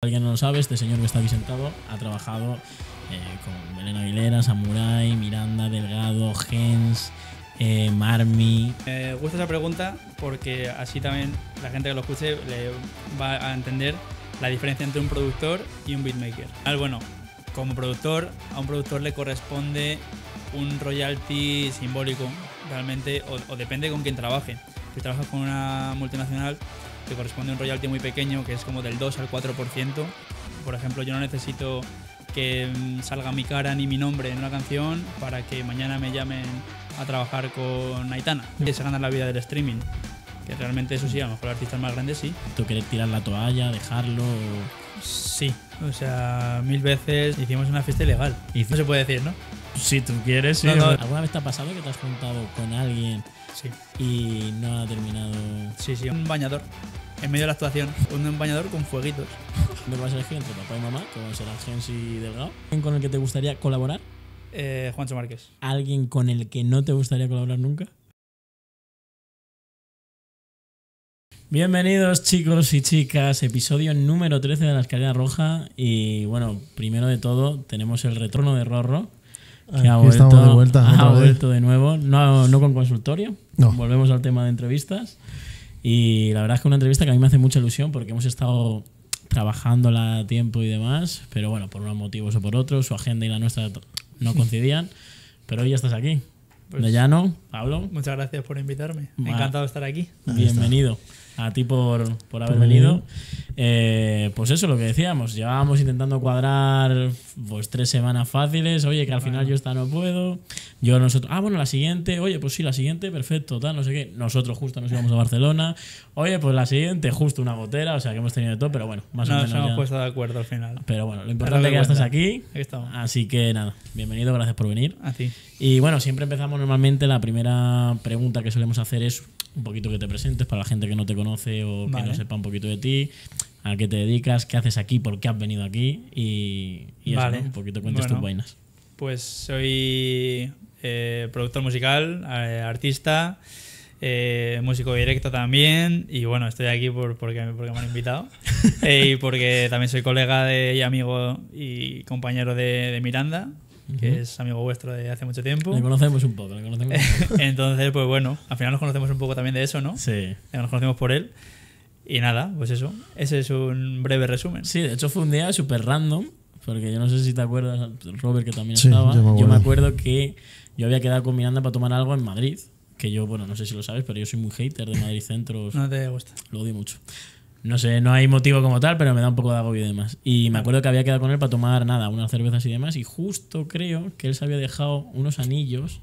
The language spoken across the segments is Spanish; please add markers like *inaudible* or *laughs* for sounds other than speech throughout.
Alguien no lo sabe, este señor que está aquí sentado ha trabajado eh, con Belén Aguilera, Samurai, Miranda, Delgado, Gens, eh, Marmi. Me gusta esa pregunta porque así también la gente que lo escuche le va a entender la diferencia entre un productor y un beatmaker. bueno, como productor, a un productor le corresponde un royalty simbólico, realmente, o, o depende con quién trabaje. Si trabajas con una multinacional, que corresponde a un royalty muy pequeño, que es como del 2 al 4%. Por ejemplo, yo no necesito que mm, salga mi cara ni mi nombre en una canción para que mañana me llamen a trabajar con Aitana, que se gana la vida del streaming. Que realmente eso sí, a lo mejor los artistas más grandes sí. ¿Tú quieres tirar la toalla, dejarlo? Sí, o sea, mil veces hicimos una fiesta ilegal. No se puede decir, ¿no? Si tú quieres, sí. ¿Alguna vez te ha pasado que te has juntado con alguien Sí. Y no ha terminado. Sí, sí, un bañador. En medio de la actuación, un bañador con fueguitos. ¿Dónde vas a elegir entre papá y mamá, que será? a ser Delgado? ¿Alguien con el que te gustaría colaborar? Eh, Juancho Márquez. ¿Alguien con el que no te gustaría colaborar nunca? Bienvenidos chicos y chicas, episodio número 13 de la escalera roja y bueno, primero de todo tenemos el retorno de Rorro que ha vuelto, de de nuevo, no, no con consultorio. Volvemos al tema de entrevistas. Y la verdad es que una entrevista que a mí me hace mucha ilusión porque hemos estado trabajando la tiempo y demás, pero bueno, por unos motivos o por otros, su agenda y la nuestra no coincidían. Pero hoy ya estás aquí. de pues llano, Pablo. Muchas gracias por invitarme. Encantado de estar aquí. Bienvenido a ti por, haber venido. Eh, pues eso, lo que decíamos, llevábamos intentando cuadrar pues tres semanas fáciles, oye, que al final yo esta no puedo, yo nosotros, ah, bueno, la siguiente, oye, pues sí, la siguiente, perfecto, tal, no sé qué, nosotros justo nos íbamos a Barcelona, oye, pues la siguiente, justo una gotera, o sea, que hemos tenido de todo, pero bueno, más o menos. Nos hemos puesto de acuerdo al final. Pero bueno, lo importante es que ya estás aquí, así que nada, bienvenido, gracias por venir. así Y bueno, siempre empezamos normalmente, la primera pregunta que solemos hacer es un poquito que te presentes para la gente que no te conoce o que no sepa un poquito de ti, a qué te dedicas, qué haces aquí, por qué has venido aquí y, un poquito cuentes tus vainas. Pues soy eh, productor musical, eh, artista, eh, músico directo también y bueno, estoy aquí porque, me han invitado *laughs* y porque también soy colega de, y amigo y compañero de Miranda que es amigo vuestro de hace mucho tiempo. Le conocemos un poco, le conocemos *laughs* Entonces, pues bueno, al final nos conocemos un poco también de eso, ¿no? Sí. Nos conocemos por él. Y nada, pues eso. Ese es un breve resumen. Sí, de hecho fue un día súper random, porque yo no sé si te acuerdas, Robert, que también estaba. Yo me, yo me, acuerdo que yo había quedado con Miranda para tomar algo en Madrid, que yo, bueno, no sé si lo sabes, pero yo soy muy hater de Madrid Centros. no te gusta. Lo odio mucho. No sé, no hay motivo como tal, pero me da un poco de agobio y demás. Y me acuerdo que había quedado con él para tomar nada, unas cervezas y demás, y justo creo que él se había dejado unos anillos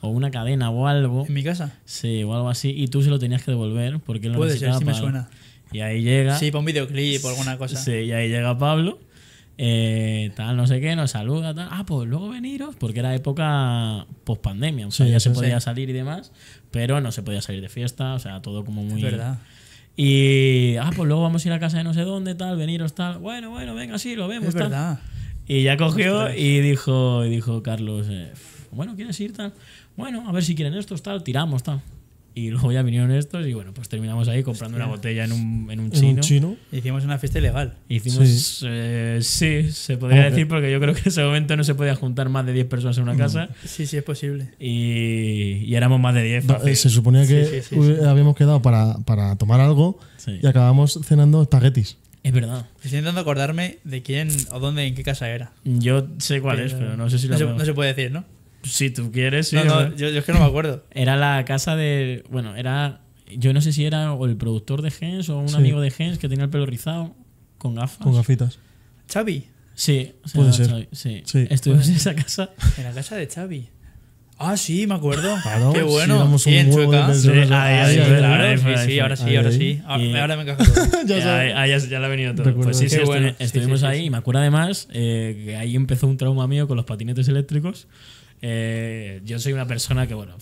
o una cadena o algo. ¿En mi casa? Sí, o algo así, y tú se lo tenías que devolver porque él lo Puede necesitaba ser, sí me suena. Y ahí llega. Sí, por un videoclip o alguna cosa. Sí, y ahí llega Pablo. Eh, tal, no sé qué, nos saluda, tal. Ah, pues luego veniros, porque era época post pandemia, o sea, ya se podía salir y demás, pero no se podía salir de fiesta, o sea, todo como muy. Y, ah, pues luego vamos a ir a casa de no sé dónde, tal, veniros, tal. Bueno, bueno, venga, sí, lo vemos. tal. verdad. Y ya cogió y dijo, y dijo Carlos, eh, bueno, ¿quieres ir, tal? Bueno, a ver si quieren estos, tal, tiramos, tal. Y luego ya vinieron estos y bueno, pues terminamos ahí comprando una botella en un, chino. Hicimos una fiesta ilegal. Hicimos, sí, eh, se podría decir, porque yo creo que en ese momento no se podía juntar más de 10 personas en una casa. Sí, sí, es posible. Y, éramos más de 10. Se suponía que habíamos quedado para, tomar algo y acabamos cenando espaguetis. Es verdad. Estoy intentando acordarme de quién o dónde, en qué casa era. Yo sé cuál es, pero no sé si lo no se puede decir, ¿no? Si tú quieres, No, yo, es que no me acuerdo. *laughs* Era la casa de. Bueno, era. Yo no sé si era o el productor de Gens o un amigo de Gens que tenía el pelo rizado con gafas. Con gafitas. ¿Chavi? Sí, puede ser. sí. sí. Estuvimos en esa casa. *laughs* En la casa de Chavi Ah, sí, me acuerdo. Qué bueno. Sí, Chueca. Ah, sí, ahora sí, ahora sí. Ah, ahora me encaja *laughs* Ya ya, ya, ya, le ha venido todo. Pues sí, estuvimos ahí y me acuerdo además eh, que ahí empezó un trauma mío con los patinetes eléctricos. Eh, yo soy una persona que, bueno,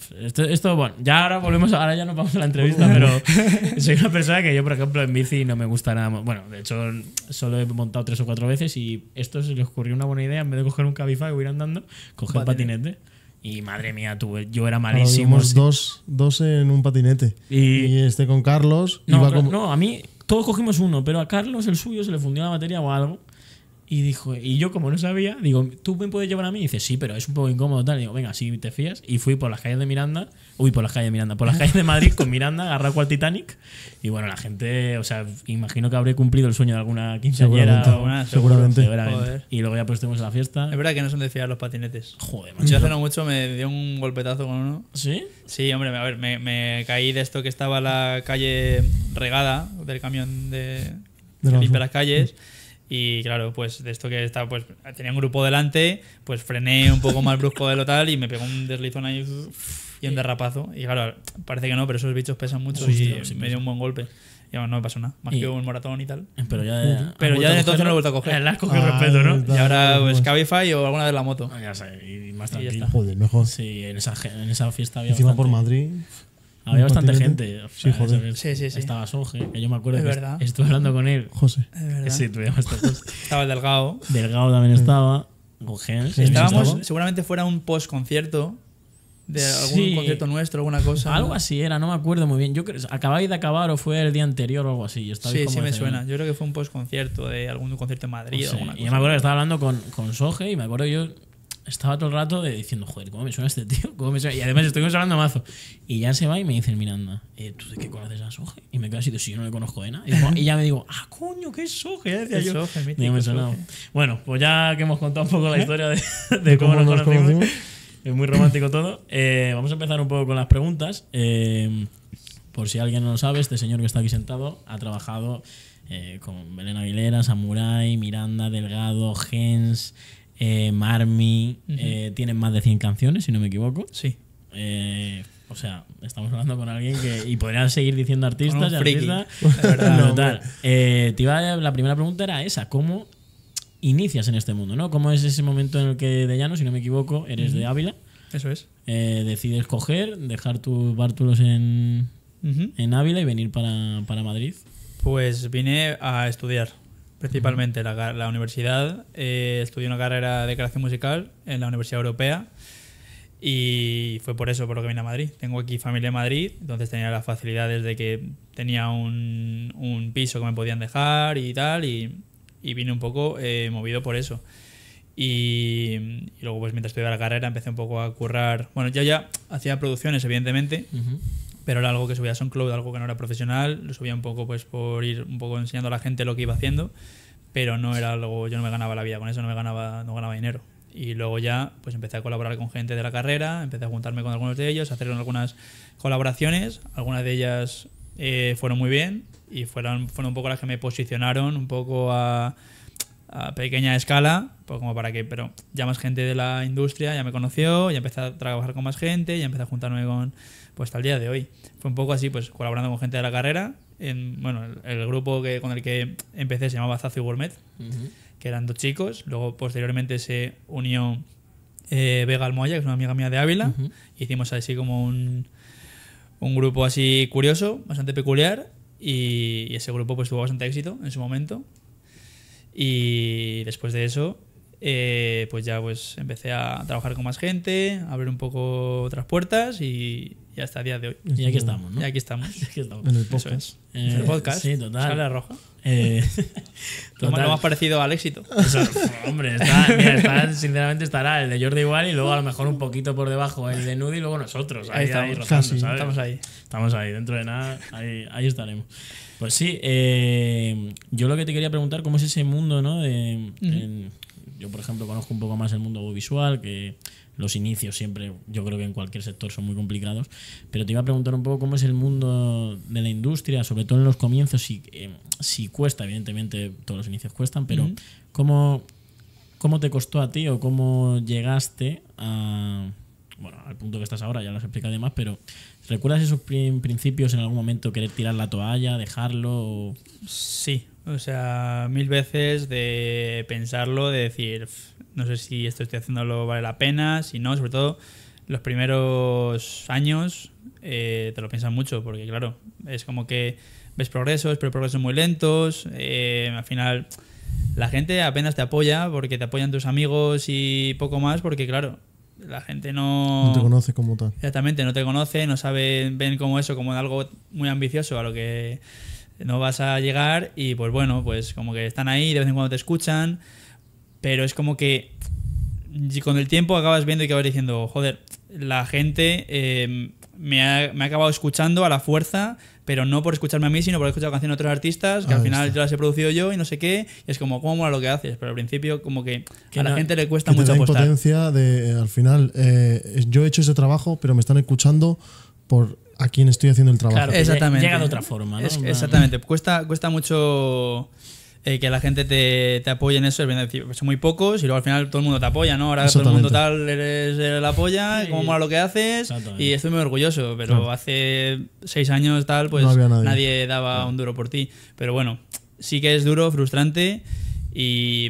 esto, bueno, ya ahora volvemos, ahora ya nos vamos a la entrevista, pero *laughs* soy una persona que yo, por ejemplo, en bici no me gusta nada. Bueno, de hecho, solo he montado tres o cuatro veces y esto se le ocurrió una buena idea, en vez de coger un cabify y e ir andando, coger un patinete. Y madre mía, tú, yo era malísimo. Dos, dos en un patinete. Y, esté este con Carlos. No, no, a mí todos cogimos uno, pero a Carlos el suyo se le fundió la batería o algo. Y dijo, y yo como no sabía, digo, ¿tú me puedes llevar a mí? Y dice, sí, pero es un poco incómodo tal. Y digo, venga, sí, te fías. Y fui por las calles de Miranda, uy, por las calles de Miranda, por las calles de Madrid con Miranda, agarrado cual Titanic. Y bueno, la gente, o sea, imagino que habré cumplido el sueño de alguna quinceañera. Seguramente. seguramente. Y luego ya pues estuvimos la fiesta. Es verdad que no son de fiar los patinetes. Joder, man. Yo hace no mucho me dio un golpetazo con uno. ¿Sí? Sí, hombre, a ver, me, caí de esto que estaba la calle regada del camión de, de las calles. Mm. Y claro, pues de esto que estaba, pues tenía un grupo delante, pues frené un poco más brusco de lo tal y me pegó un deslizón ahí y un derrapazo. Y claro, parece que no, pero esos bichos pesan mucho y me dio un buen golpe. Y bueno, no me pasó nada, más que un moratón y tal. Pero ya, de pero ya entonces no he vuelto a coger. Ah, las cogido ah, respeto, ¿no? y ahora pues Cabify o alguna de la moto. Ah, ya sé, y más tranquilo. Joder, mejor. Sí, en esa, en esa fiesta había. Encima por Madrid. Había bastante gente. Sí, Sí, sí, Estaba Soge, yo me acuerdo estoy estuve hablando con él. José. Sí, verdad. Sí, Delgao Estaba Delgado. Delgado también estaba. con Gens, Estábamos, seguramente fuera un post-concierto de algún concierto nuestro, alguna cosa. Algo así era, no me acuerdo muy bien. Yo creo, acabáis de acabar o fue el día anterior o algo así. sí, sí me suena. Yo creo que fue un post de algún concierto en Madrid. O pues alguna cosa. Y me acuerdo que estaba hablando con, con Soge y me acuerdo yo estaba todo el rato eh, diciendo, joder, ¿cómo me suena este tío? ¿Cómo me suena? Y además estoy hablando mazo. Y ya se va y me dice Miranda, eh, ¿tú de qué conoces a Soge? Y me quedo así, si yo no le conozco a Ena. Y, ya me digo, ah, coño, ¿qué es Soje? Decía yo. me Bueno, pues ya que hemos contado un poco la ¿Eh? historia de, cómo, nos, conocimos. Es muy romántico todo. vamos a empezar un poco con las preguntas. por si alguien no lo sabe, este señor que está aquí sentado ha trabajado con Belén Aguilera, Samurai, Miranda, Delgado, Gens, eh, Marmi, Marmy eh, tienen más de 100 canciones, si no me equivoco. Sí. Eh, o sea, estamos hablando con alguien que. Y podrían seguir diciendo artistas la primera pregunta era esa: ¿cómo inicias en este mundo? ¿Cómo es ese momento en el que de llano, si no me equivoco, eres de Ávila? Eso es. decides coger, dejar tus bártulos en, Ávila y venir para Madrid. Pues vine a estudiar principalmente la, la universidad. Eh, estudié una carrera de creación musical en la Universidad Europea y fue por eso por lo que vine a Madrid. Tengo aquí familia en Madrid, entonces tenía las facilidades de que tenía un, piso que me podían dejar y tal, y, y vine un poco eh, movido por eso. Y, luego, pues mientras estudiaba la carrera, empecé un poco a currar. Bueno, ya ya hacía producciones, evidentemente pero era algo que subía a SoundCloud, algo que no era profesional, lo subía un poco pues por ir un poco enseñando a la gente lo que iba haciendo, pero no era algo, yo no me ganaba la vida con eso, no me ganaba, no ganaba dinero. Y luego ya pues empecé a colaborar con gente de la carrera, empecé a juntarme con algunos de ellos, a hacer algunas colaboraciones, algunas de ellas eh, fueron muy bien y fueron, fueron un poco las que me posicionaron un poco a, pequeña escala, pues como para que, pero ya más gente de la industria ya me conoció, ya empecé a trabajar con más gente, ya empecé a juntarme con pues hasta el día de hoy. Fue un poco así, pues colaborando con gente de la carrera. bueno, el, grupo que, con el que empecé se llamaba Zazu Gourmet, que eran dos chicos. Luego, posteriormente, se unió eh, Vega Almoya, que es una amiga mía de Ávila. Hicimos así como un, un grupo así curioso, bastante peculiar. Y, ese grupo pues tuvo bastante éxito en su momento. Y después de eso, eh, pues ya pues empecé a trabajar con más gente, a abrir un poco otras puertas y y hasta el día de hoy. Y aquí estamos, ¿no? Y aquí estamos. *laughs* En el podcast. En el podcast. Sí, total. Sale roja. Eh, lo, *laughs* más, parecido al éxito. hombre, está, sinceramente estará el de Jordi igual y luego a lo mejor un poquito por debajo el de Nudi y luego nosotros. Ahí, estamos, ¿sabes? estamos ahí. Estamos ahí, dentro de nada, ahí, estaremos. Pues sí, eh, yo lo que te quería preguntar, ¿cómo es ese mundo, ¿no? De, yo, por ejemplo, conozco un poco más el mundo audiovisual, que los inicios siempre, yo creo que en cualquier sector son muy complicados, pero te iba a preguntar un poco cómo es el mundo de la industria, sobre todo en los comienzos, si, eh, si cuesta, evidentemente todos los inicios cuestan, pero ¿cómo, ¿cómo te costó a ti o cómo llegaste bueno, al punto que estás ahora, ya lo has explicado además, pero ¿recuerdas esos principios en algún momento querer tirar la toalla, dejarlo? Sí, o sea, mil veces de pensarlo, de decir, no sé si esto estoy haciéndolo vale la pena, si no, sobre todo los primeros años eh, te lo piensas mucho, porque claro, es como que ves progresos, pero progresos muy lentos, eh, al final la gente apenas te apoya, porque te apoyan tus amigos y poco más, porque claro, la gente no... No te conoce como tal. Exactamente, no te conoce, no saben ven como eso, como algo muy ambicioso a lo que no vas a llegar y pues bueno, pues como que están ahí, de vez en cuando te escuchan, pero es como que con el tiempo acabas viendo y acabas diciendo, joder, la gente em, me, ha, acabado escuchando a la fuerza, pero no por escucharme a mí, sino por escuchar canciones de otros artistas, que ah, al final yo las he producido yo y no sé qué, y es como, ¿cómo mola lo que haces? Pero al principio como que, a la gente le cuesta mucho de, eh, al final, eh, yo he hecho ese trabajo, pero me están escuchando por a quien estoy haciendo el trabajo. exactamente. Llega de otra forma. exactamente. Cuesta, cuesta mucho eh, que la gente te, te, apoye en eso. Son muy pocos y luego al final todo el mundo te apoya, ¿no? Ahora todo el mundo tal, eres apoya, cómo mola lo que haces. Y estoy muy orgulloso, pero hace seis años tal, pues nadie. daba un duro por ti. Pero bueno, sí que es duro, frustrante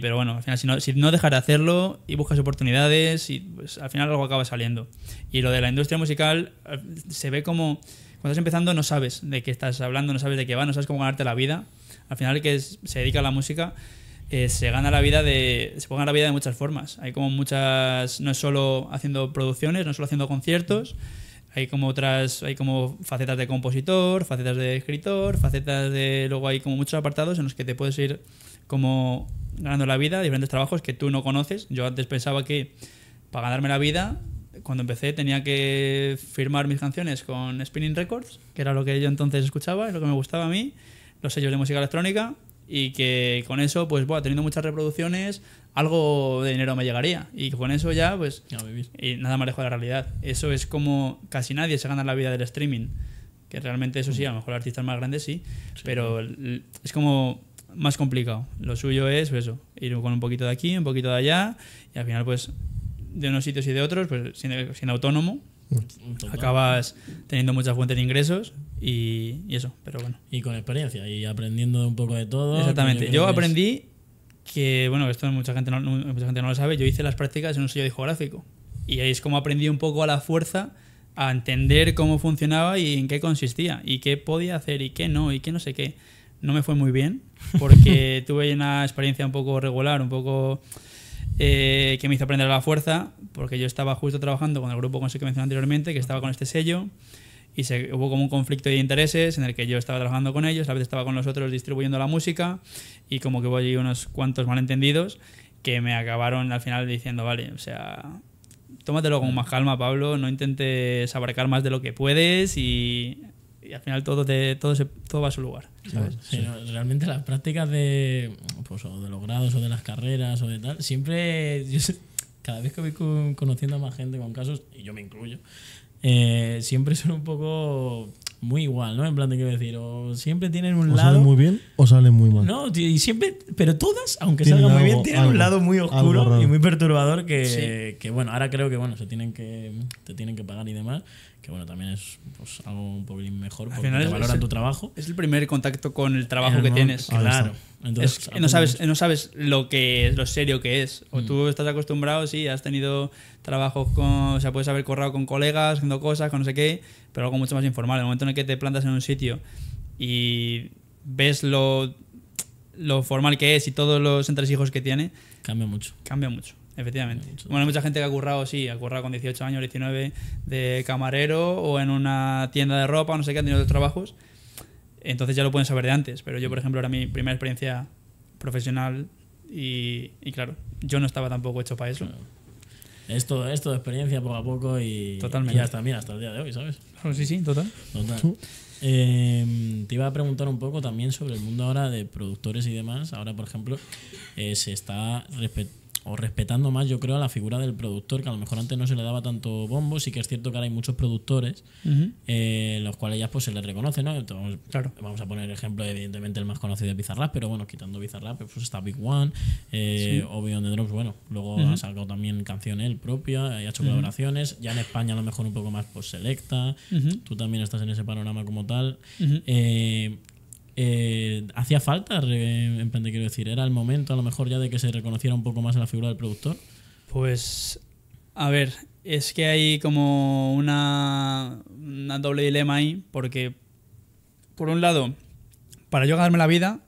pero bueno, al final, si no, si dejas de hacerlo y buscas oportunidades, y, pues, al final algo acaba saliendo. Y lo de la industria musical eh, se ve como cuando estás empezando no sabes de qué estás hablando, no sabes de qué va, no sabes cómo ganarte la vida. Al final el que se dedica a la música eh, se gana la vida de se la vida de muchas formas. Hay como muchas no es solo haciendo producciones, no es solo haciendo conciertos, hay como otras hay como facetas de compositor, facetas de escritor, facetas de luego hay como muchos apartados en los que te puedes ir como ganando la vida, diferentes trabajos que tú no conoces. Yo antes pensaba que para ganarme la vida, cuando empecé tenía que firmar mis canciones con Spinning Records, que era lo que yo entonces escuchaba, es lo que me gustaba a mí, los sellos de música electrónica, y que con eso, pues, bueno, teniendo muchas reproducciones, algo de dinero me llegaría. Y con eso ya, pues, y nada más lejos de la realidad. Eso es como casi nadie se gana la vida del streaming. Que realmente eso sí, a lo mejor artistas más grandes sí. pero es como más complicado. Lo suyo es pues eso, ir con un poquito de aquí, un poquito de allá, y al final, pues, de unos sitios y de otros, pues, siendo, autónomo, acabas teniendo muchas fuentes de ingresos y, eso, pero bueno. Y con experiencia y aprendiendo un poco de todo. Exactamente. Yo, aprendí que, bueno, esto mucha gente, no, mucha gente no lo sabe, yo hice las prácticas en un sello discográfico y ahí es como aprendí un poco a la fuerza a entender cómo funcionaba y en qué consistía y qué podía hacer y qué no y qué no sé qué no me fue muy bien porque *laughs* tuve una experiencia un poco regular, un poco eh, que me hizo aprender a la fuerza, porque yo estaba justo trabajando con el grupo con el que mencioné anteriormente, que estaba con este sello, y se, hubo como un conflicto de intereses en el que yo estaba trabajando con ellos, a veces estaba con los otros distribuyendo la música, y como que hubo allí unos cuantos malentendidos que me acabaron al final diciendo, vale, o sea, tómatelo con más calma, Pablo, no intentes abarcar más de lo que puedes y, al final todo, todo va a su lugar. ¿sabes? realmente las prácticas de, pues, o de los grados o de las carreras o de tal, siempre, *laughs* cada vez que voy conociendo a más gente con casos, y yo me incluyo, eh, siempre son un poco muy igual, ¿no? En plan, de decir, o siempre tienen un o lado. Salen muy bien o salen muy mal. No, y siempre, pero todas, aunque salgan muy bien, tienen un lado muy oscuro y muy perturbador que, que, bueno, ahora creo que, bueno, se tienen que, te tienen que pagar y demás que bueno, también es pues, algo un poquito mejor porque te valoran tu trabajo. Es el primer contacto con el trabajo que tienes. Claro. Entonces, no, sabes, no sabes lo que lo serio que es. O mm. tú estás acostumbrado, sí, has tenido trabajos con. O sea, puedes haber corrado con colegas, haciendo cosas, con no sé qué, pero algo mucho más informal. El momento en el que te plantas en un sitio y ves lo, lo formal que es y todos los entresijos que tiene. Cambia mucho. Cambia mucho. Efectivamente. Bueno, hay mucha gente que ha currado, sí, ha currado con 18 años, 19, de camarero o en una tienda de ropa, no sé qué, han tenido otros trabajos. Entonces ya lo pueden saber de antes. Pero yo, por ejemplo, era mi primera experiencia profesional y, claro, yo no estaba tampoco hecho para eso. es Esto, esto de experiencia poco a poco y, ya hasta, mira, hasta el día de hoy, ¿sabes? sí, sí, total. Total. Eh, te iba a preguntar un poco también sobre el mundo ahora de productores y demás. Ahora, por ejemplo, eh, se está respetando o respetando más, yo creo, a la figura del productor, que a lo mejor antes no se le daba tanto bombo. Sí que es cierto que ahora hay muchos productores, eh, los cuales ya pues, se les reconoce, ¿no? Vamos a poner ejemplo, evidentemente, el más conocido de Bizarrap, pero bueno, quitando Bizarrap, pues, pues está Big One, eh, sí. on the Drops, bueno, luego ha sacado también canción él propia, ha hecho colaboraciones, ya en España a lo mejor un poco más pues selecta, tú también estás en ese panorama como tal. Eh, hacía falta, en plan de quiero decir, era el momento a lo mejor ya de que se reconociera un poco más la figura del productor. Pues, a ver, es que hay como una, una doble dilema ahí, porque, por un lado, para yo ganarme la vida,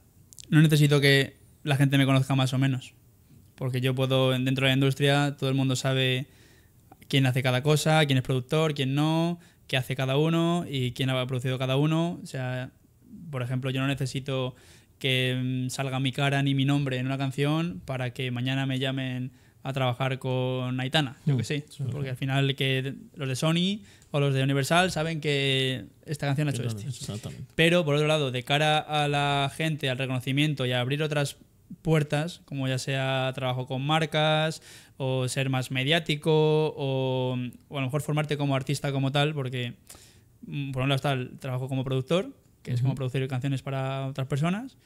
no necesito que la gente me conozca más o menos, porque yo puedo, dentro de la industria, todo el mundo sabe quién hace cada cosa, quién es productor, quién no, qué hace cada uno y quién ha producido cada uno, o sea por ejemplo, yo no necesito que mm, salga mi cara ni mi nombre en una canción para que mañana me llamen a trabajar con Aitana, yo mm. que sé, sí, porque al final que los de Sony o los de Universal saben que esta canción ha hecho esto. Pero por otro lado, de cara a la gente, al reconocimiento y a abrir otras puertas, como ya sea trabajo con marcas o ser más mediático o, o a lo mejor formarte como artista como tal, porque mm, por un lado está el trabajo como productor, que es como producir canciones para otras personas.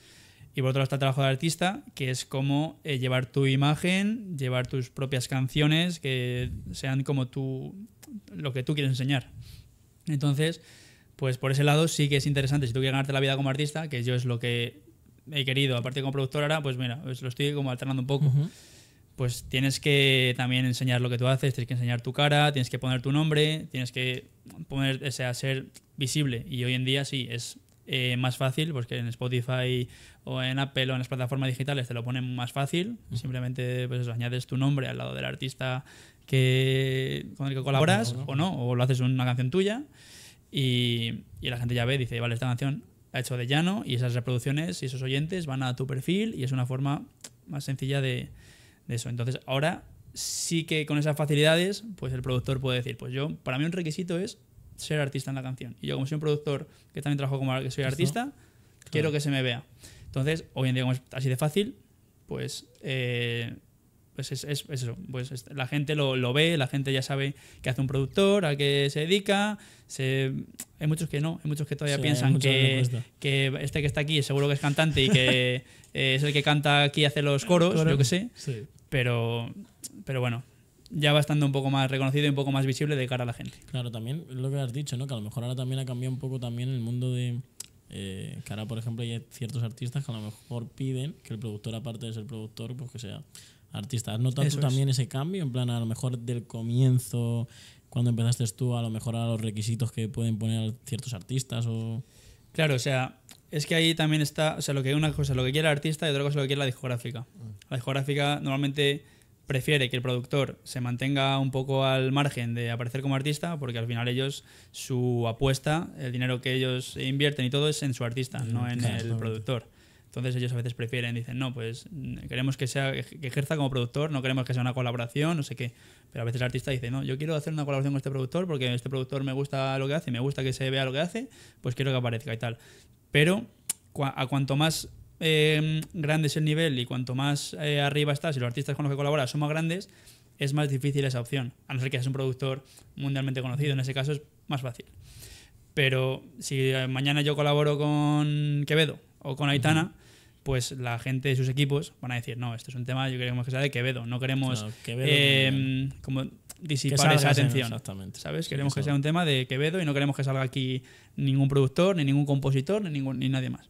Y por otro lado está el trabajo de artista, que es como eh, llevar tu imagen, llevar tus propias canciones, que sean como tú, lo que tú quieres enseñar. Entonces, pues por ese lado sí que es interesante, si tú quieres ganarte la vida como artista, que yo es lo que he querido, aparte como productor ahora, pues mira, pues lo estoy como alternando un poco. Pues tienes que también enseñar lo que tú haces, tienes que enseñar tu cara, tienes que poner tu nombre, tienes que poner, ese ser visible. Y hoy en día sí, es eh, más fácil, pues que en Spotify o en Apple o en las plataformas digitales te lo ponen más fácil. Simplemente pues añades tu nombre al lado del artista que, con el que colaboras o no, o lo haces una canción tuya y, la gente ya ve, dice, vale, esta canción ha hecho de llano y esas reproducciones y esos oyentes van a tu perfil y es una forma más sencilla de eso. Entonces ahora sí que con esas facilidades, pues el productor puede decir, pues yo, para mí un requisito es ser artista en la canción. Y yo, como soy un productor que también trabajo como que soy artista, quiero que se me vea. Entonces, hoy en día, como es así de fácil, pues. Eh, pues es, eso, pues la gente lo, lo, ve, la gente ya sabe qué hace un productor, a qué se dedica. hay muchos que no, hay muchos que todavía piensan que, que, este que está aquí seguro que es cantante y que *laughs* es el que canta aquí y hace los coros, yo que sé. Pero, pero bueno, ya va estando un poco más reconocido y un poco más visible de cara a la gente. Claro, también lo que has dicho, ¿no? Que a lo mejor ahora también ha cambiado un poco también el mundo de... Eh, que ahora, por ejemplo, hay ciertos artistas que a lo mejor piden que el productor, aparte de ser productor, pues que sea artista. ¿Has notado también ese cambio? En plan, a lo mejor del comienzo, cuando empezaste tú, a lo mejor a los requisitos que pueden poner ciertos artistas o... Claro, o sea, es que ahí también está, o sea, lo que una cosa, lo que quiere el artista y otra cosa lo que quiere la discográfica. La discográfica normalmente prefiere que el productor se mantenga un poco al margen de aparecer como artista, porque al final ellos, su apuesta, el dinero que ellos invierten y todo es en su artista, mm, no en el productor. Entonces ellos a veces prefieren, dicen, no, pues mm, queremos que, sea, que ejerza como productor, no queremos que sea una colaboración, no sé qué. Pero a veces el artista dice, no, yo quiero hacer una colaboración con este productor porque este productor me gusta lo que hace, me gusta que se vea lo que hace, pues quiero que aparezca y tal. Pero a cuanto más Em, grande es el nivel y cuanto más eh, arriba estás y los artistas con los que colaboras son más grandes, es más difícil esa opción. A no ser que seas un productor mundialmente conocido, en ese caso es más fácil. Pero si eh, mañana yo colaboro con Quevedo o con Aitana, pues la gente de sus equipos van a decir, no, este es un tema, yo queremos que sea de Quevedo, no queremos em, como disipar esa atención. Exactamente. ¿Sabes? Queremos que sea un tema de Quevedo y no queremos que salga aquí ningún productor, ni ningún compositor, ni nadie más.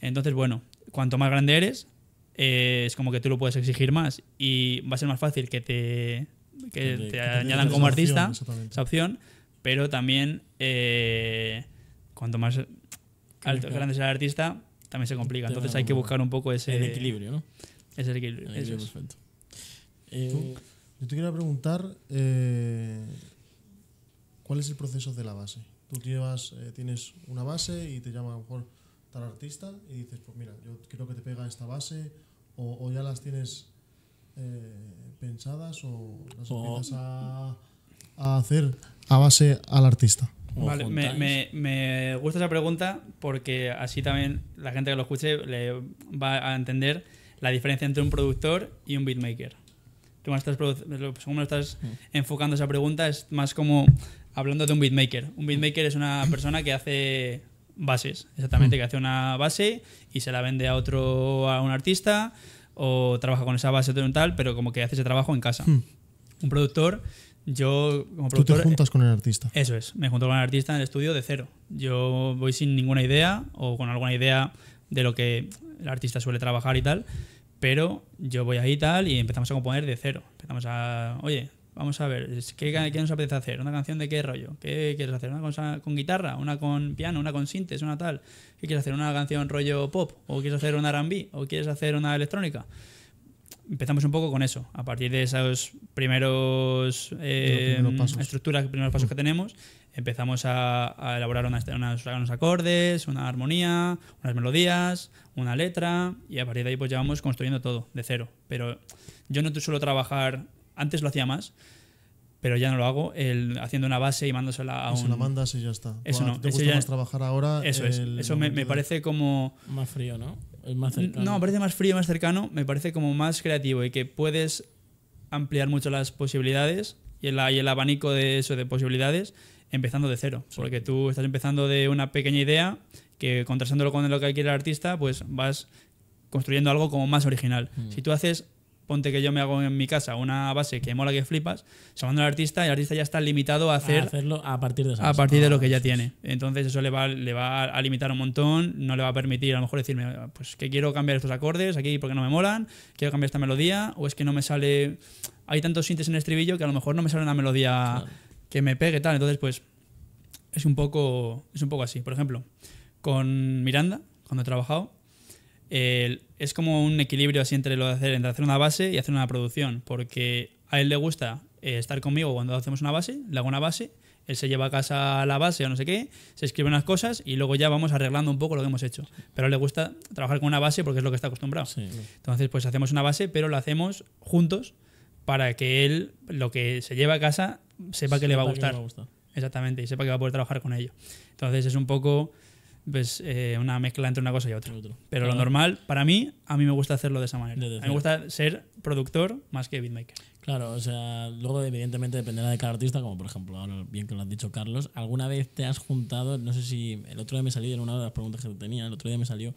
Entonces, bueno, cuanto más grande eres, eh, es como que tú lo puedes exigir más y va a ser más fácil que te, que añadan como artista esa opción, pero también eh, cuanto más alto, grande sea el artista, también se complica. Entonces hay que buscar un poco ese... equilibrio, ¿no? Ese equilibrio. El equilibrio perfecto. Eh, yo te quiero preguntar, ¿cuál es el proceso de la base? Tú llevas, tienes una base y te llama a lo mejor al artista y dices, pues mira, yo creo que te pega esta base o, ya las tienes eh, pensadas o las empiezas a, hacer a base al artista. me, gusta esa pregunta porque así también la gente que lo escuche le va a entender la diferencia entre un productor y un beatmaker. según me estás mm. enfocando esa pregunta, es más como hablando de un beatmaker. Un beatmaker es una persona que hace bases, exactamente, hmm. que hace una base y se la vende a otro, a un artista, o trabaja con esa base tal, pero como que hace ese trabajo en casa. Hmm. Un productor, yo como productor... Tú te eh, juntas con el artista. Eso es, me junto con el artista en el estudio de cero. Yo voy sin ninguna idea o con alguna idea de lo que el artista suele trabajar y tal, pero yo voy ahí y tal y empezamos a componer de cero. Empezamos a, oye, Vamos a ver, ¿qué, nos apetece hacer? ¿Una canción de qué rollo? ¿Qué quieres hacer? ¿Una cosa con guitarra? ¿Una con piano? ¿Una con sintes? ¿Una tal? ¿Qué quieres hacer? ¿Una canción rollo pop? ¿O quieres hacer una RB? ¿O quieres hacer una electrónica? Empezamos un poco con eso. A partir de esos primeros eh, estructuras, primeros pasos que tenemos, empezamos a, elaborar unos acordes, una armonía, unas melodías, una letra, y a partir de ahí pues ya construyendo todo de cero. Pero yo no suelo trabajar antes lo hacía más, pero ya no lo hago. haciendo una base y mandándosela a un. Se la mandas y ya está. Eso no. ¿Te gusta más trabajar ahora? Eso es. Eso me, parece como. Más frío, ¿no? más cercano. No, me parece más frío, más cercano. Me parece como más creativo y que puedes ampliar mucho las posibilidades y el, abanico de eso, de posibilidades, empezando de cero. Porque tú estás empezando de una pequeña idea que contrastándolo con lo que quiere el artista, pues vas construyendo algo como más original. Mm. Si tú haces ponte que yo me hago en mi casa una base que mola que flipas, se manda al artista y el artista ya está limitado a, hacer, a hacerlo a partir de A partir de lo que ya tiene. Entonces eso le va, le va a limitar un montón, no le va a permitir a lo mejor decirme, pues que quiero cambiar estos acordes aquí porque no me molan, quiero cambiar esta melodía, o es que no me sale... Hay tantos sintes en el estribillo que a lo mejor no me sale una melodía que me pegue tal. Entonces pues es un poco, es un poco así. Por ejemplo, con Miranda, cuando he trabajado, es como un equilibrio así entre lo de hacer, entre hacer una base y hacer una producción, porque a él le gusta eh, estar conmigo cuando hacemos una base, le hago una base, él se lleva a casa la base o no sé qué, se escribe unas cosas y luego ya vamos arreglando un poco lo que hemos hecho. Pero le gusta trabajar con una base porque es lo que está acostumbrado. Entonces, pues hacemos una base, pero lo hacemos juntos para que él lo que se lleva a casa sepa, que le Va a gustar. Exactamente, y sepa que va a poder trabajar con ello. Entonces es un poco pues, una mezcla entre una cosa y otra. Pero lo normal, para mí, a mí me gusta hacerlo de esa manera. me gusta ser productor más que beatmaker. Claro, o sea, luego evidentemente dependerá de cada artista, como por ejemplo, ahora bien que lo has dicho Carlos, ¿alguna vez te has juntado, no sé si el otro día me salió, en una de las preguntas que tenía, el otro día me salió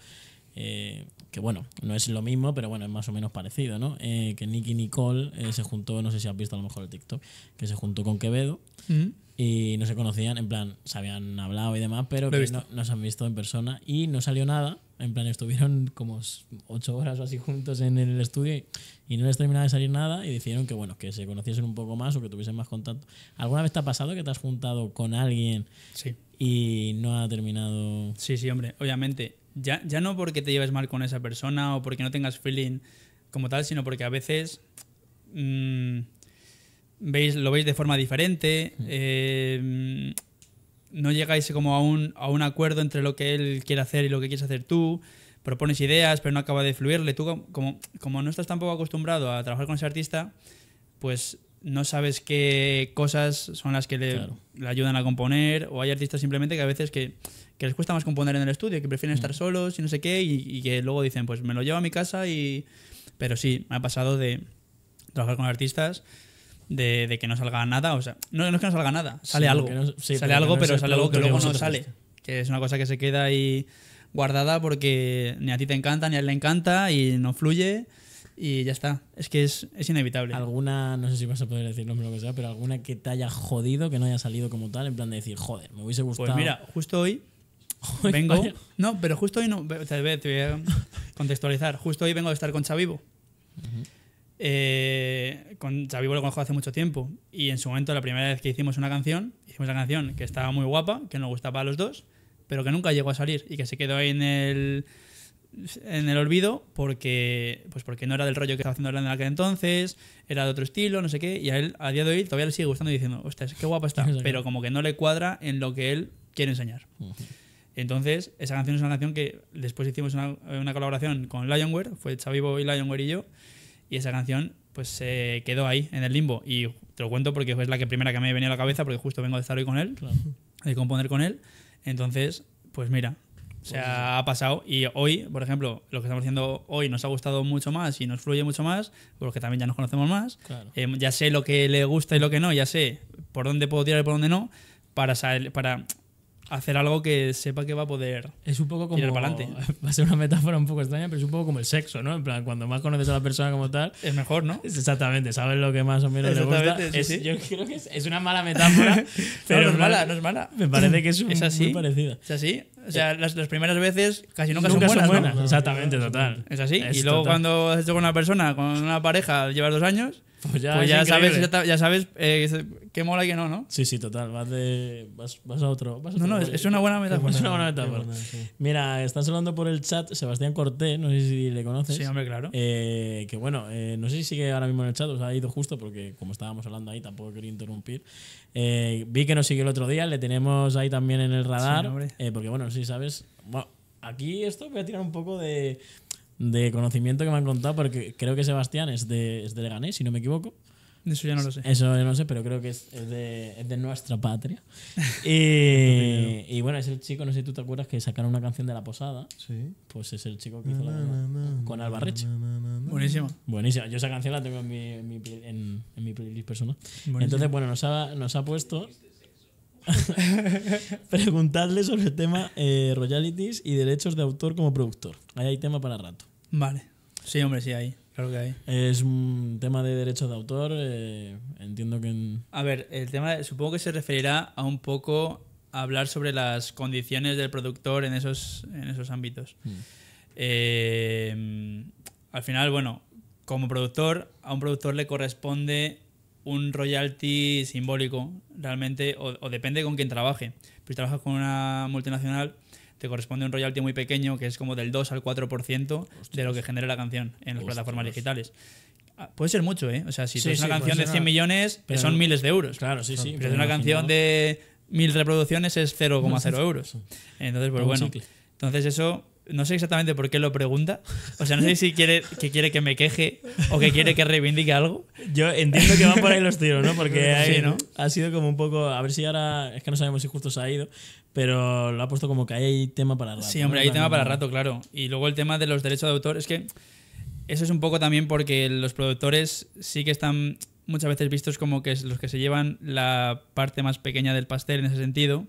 eh, que bueno, no es lo mismo, pero bueno, es más o menos parecido, ¿no? Eh, que Nicky Nicole eh, se juntó, no sé si has visto a lo mejor el TikTok, que se juntó con Quevedo mm. y no se conocían, en plan, se habían hablado y demás, pero que no, se han visto en persona y no salió nada, en plan, estuvieron como ocho horas o así juntos en el estudio y, no les terminaba de salir nada y dijeron que bueno, que se conociesen un poco más o que tuviesen más contacto. ¿Alguna vez te ha pasado que te has juntado con alguien y no ha terminado? Sí, sí, hombre, obviamente ya, no porque te lleves mal con esa persona o porque no tengas feeling como tal, sino porque a veces mm, veis, lo veis de forma diferente, mm. eh, no llegáis como a un, a un acuerdo entre lo que él quiere hacer y lo que quieres hacer tú, propones ideas, pero no acaba de fluirle. Tú, como, como no estás tampoco acostumbrado a trabajar con ese artista, pues no sabes qué cosas son las que le ayudan a componer, o hay artistas simplemente que a veces que que les cuesta más componer en el estudio, que prefieren mm. estar solos y no sé qué, y, que luego dicen, pues me lo llevo a mi casa y... Pero sí, me ha pasado de trabajar con artistas de, que no salga nada. O sea, no, es que no salga nada, sale algo. sale algo, pero sale algo que luego no sale. Que es una cosa que se queda ahí guardada porque ni a ti te encanta, ni a él le encanta y no fluye. Y ya está. Es que es, es inevitable. ¿Alguna, no sé si vas a poder decir nombre o lo que sea, pero alguna que te haya jodido, que no haya salido como tal, en plan de decir, joder, me hubiese pues gustado. Pues mira, justo hoy vengo. No, pero justo hoy no. Te voy, a contextualizar. Justo hoy vengo de estar con Chavivo. Eh, con Chavivo lo conozco hace mucho tiempo. Y en su momento, la primera vez que hicimos una canción, hicimos la canción que estaba muy guapa, que nos gustaba a los dos, pero que nunca llegó a salir y que se quedó ahí en el en el olvido porque pues porque no era del rollo que estaba haciendo Orlando en aquel entonces, era de otro estilo, no sé qué, y a él a día de hoy todavía le sigue gustando y diciendo, ostras, qué guapa está, *laughs* pero como que no le cuadra en lo que él quiere enseñar. Entonces, esa canción es una canción que después hicimos una, eh, colaboración con Lionware, fue Chavivo y Lionware y yo, y esa canción pues se quedó ahí, en el limbo. Y te lo cuento porque es la que primera que me venía a la cabeza, porque justo vengo de estar hoy con él, de componer con él. Entonces, pues mira, se pues ha pasado. Y hoy, por ejemplo, lo que estamos haciendo hoy nos ha gustado mucho más y nos fluye mucho más, porque también ya nos conocemos más. Em, ya sé lo que le gusta y lo que no, ya sé por dónde puedo tirar y por dónde no, para, para hacer algo que sepa que va a poder es un poco como para *laughs* Va a ser una metáfora un poco extraña, pero es un poco como el sexo, ¿no? En plan, cuando más conoces a la persona como tal. Es mejor, ¿no? exactamente, sabes lo que más o menos le gusta. es, Yo creo que es, una mala metáfora. *laughs* pero no, es mala, no es mala. Me parece que es, *laughs* es así, muy parecida. Es así. O sea, las, primeras veces casi nunca, son buenas. Exactamente, total. Es así. y luego cuando cuando hecho con una persona, con una pareja, llevas dos años, pues ya, pues ya sabes, ya, sabes eh, qué mola y qué no, ¿no? Sí, sí, total. Vas, de, vas, a otro. no, no, es, una buena metáfora. Es una buena metáfora. Mira, estás hablando por el chat Sebastián Corté, no sé si le conoces. Sí, hombre, claro. Eh, que bueno, eh, no sé si sigue ahora mismo en el chat, os ha ido justo porque como estábamos hablando ahí, tampoco quería interrumpir. vi que nos siguió el otro día, le tenemos ahí también en el radar. Sí, porque bueno, sabes. Bueno, aquí esto voy a tirar un poco de, conocimiento que me han contado, porque creo que Sebastián es de, es de Leganés, si no me equivoco. Eso ya no lo sé. Eso ya no sé, pero creo que es, de, nuestra patria. *laughs* y, bueno, es el chico, no sé si tú te acuerdas, que sacaron una canción de La Posada. Sí. Pues es el chico que hizo la con Albarreche. Buenísima. Buenísima. Yo esa canción la tengo en mi, playlist personal. Entonces, bueno, nos ha puesto *laughs* preguntarle sobre el tema Royalities eh, royalties y derechos de autor como productor. Ahí hay tema para rato. Vale. Sí, hombre, sí hay. Claro que hay. Es un tema de derechos de autor. Eh, entiendo que. A ver, el tema supongo que se referirá a un poco a hablar sobre las condiciones del productor en esos, en esos ámbitos. Mm. Eh, al final, bueno, como productor, a un productor le corresponde un royalty simbólico, realmente, o, depende con quién trabaje. Pero pues si trabajas con una multinacional, te corresponde un royalty muy pequeño, que es como del 2 al 4% de lo que genere la canción en las plataformas digitales. Ah, puede ser mucho, ¿eh? O sea, si sí, tienes una canción de 100 millones, pues son miles de euros. Claro, sí, sí. Pero, de una canción de mil reproducciones es 0,0 *laughs* euros. Entonces, pues bueno. Entonces eso no sé exactamente por qué lo pregunta. O sea, no sé si quiere que, quiere que me queje o que quiere que reivindique algo. Yo entiendo que van por ahí los tiros, ¿no? Porque hay, ¿no? ha sido como un poco. A ver si ahora. Es que no sabemos si justo se ha ido, pero lo ha puesto como que hay tema para rato. Sí, hombre, hay tema para rato, claro. Y luego el tema de los derechos de autor. Es que eso es un poco también porque los productores sí que están muchas veces vistos como que es los que se llevan la parte más pequeña del pastel en ese sentido.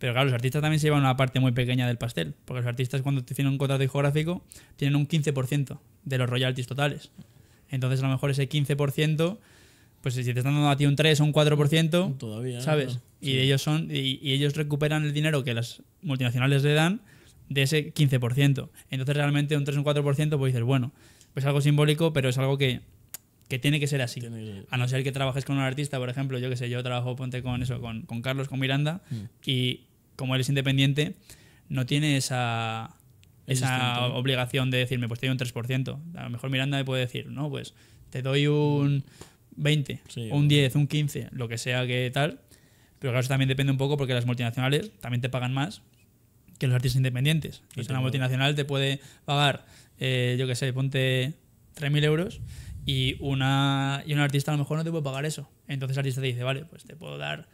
Pero claro, los artistas también se llevan una parte muy pequeña del pastel, porque los artistas cuando te tienen un contrato discográfico tienen un 15% de los royalties totales. Entonces a lo mejor ese 15%, pues si te están dando a ti un 3 o un 4%, Todavía, ¿eh? ¿sabes? Y, ellos son, y, ellos recuperan el dinero que las multinacionales le dan de ese 15%. Entonces realmente un 3 o un 4% pues dices, bueno, pues algo simbólico, pero es algo que, tiene que ser así. A no ser que trabajes con un artista, por ejemplo, yo que sé, yo trabajo ponte con eso, con, Carlos, con Miranda, mm. y como eres independiente, no tiene esa, esa obligación de decirme, pues te doy un 3%. A lo mejor Miranda me puede decir, no, pues te doy un 20, un 10, un 15, lo que sea que tal. Pero claro, eso también depende un poco porque las multinacionales también te pagan más que los artistas independientes. Entonces, una multinacional te puede pagar, eh, yo qué sé, ponte 3.000 euros y, una, y un artista a lo mejor no te puede pagar eso. Entonces el artista te dice, vale, pues te puedo dar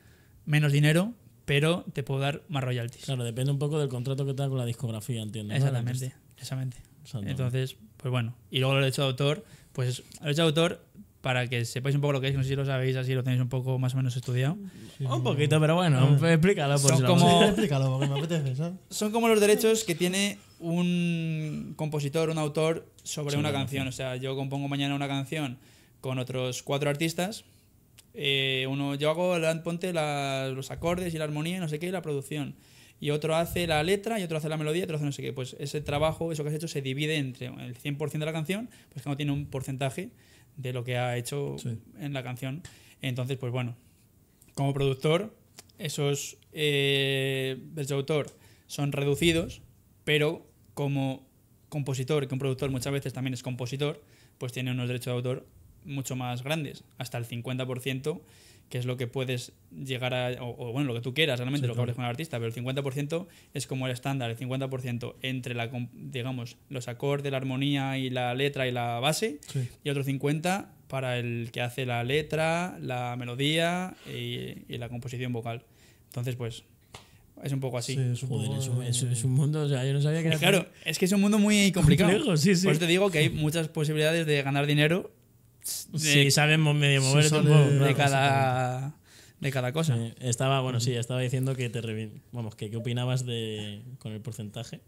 menos dinero, pero te puedo dar más royalties. Claro, depende un poco del contrato que tenga con la discografía, entiendo. Exactamente, exactamente. Entonces, pues bueno. Y luego el derecho de autor, pues el derecho de autor, para que sepáis un poco lo que es, no sé si lo sabéis, así lo tenéis un poco más o menos estudiado. un poquito, pero bueno, ah. explícalo. Por son, si como, *laughs* explícalo porque me apetece, son como los derechos que tiene un compositor, un autor sobre una canción. O sea, yo compongo mañana una canción con otros cuatro artistas eh, uno, yo hago, ponte los acordes y la armonía y no sé qué, la producción. Y otro hace la letra, y otro hace la melodía, y otro hace no sé qué. Pues ese trabajo, eso que has hecho, se divide entre el 100% de la canción, pues que no tiene un porcentaje de lo que ha hecho en la canción. Entonces, pues bueno, como productor, esos derechos eh, de autor son reducidos, pero como compositor, que un productor muchas veces también es compositor, pues tiene unos derechos de autor mucho más grandes, hasta el 50%, que es lo que puedes llegar a, o, bueno, lo que tú quieras realmente, lo que hables con el artista, pero el 50% es como el estándar, el 50% entre, la, digamos, los acordes, la armonía y la letra y la base, y otro 50% para el que hace la letra, la melodía y, la composición vocal. Entonces, pues, es un poco así. Sí, es, un mundo, o sea, yo no sabía que era. Claro, es que es un mundo muy complicado. *laughs* Por te digo que hay muchas posibilidades de ganar dinero sí, sabemos medio mover De cada de cada cosa. Eh, estaba, bueno, mm. sí, estaba diciendo que te vamos, que qué opinabas de con el porcentaje.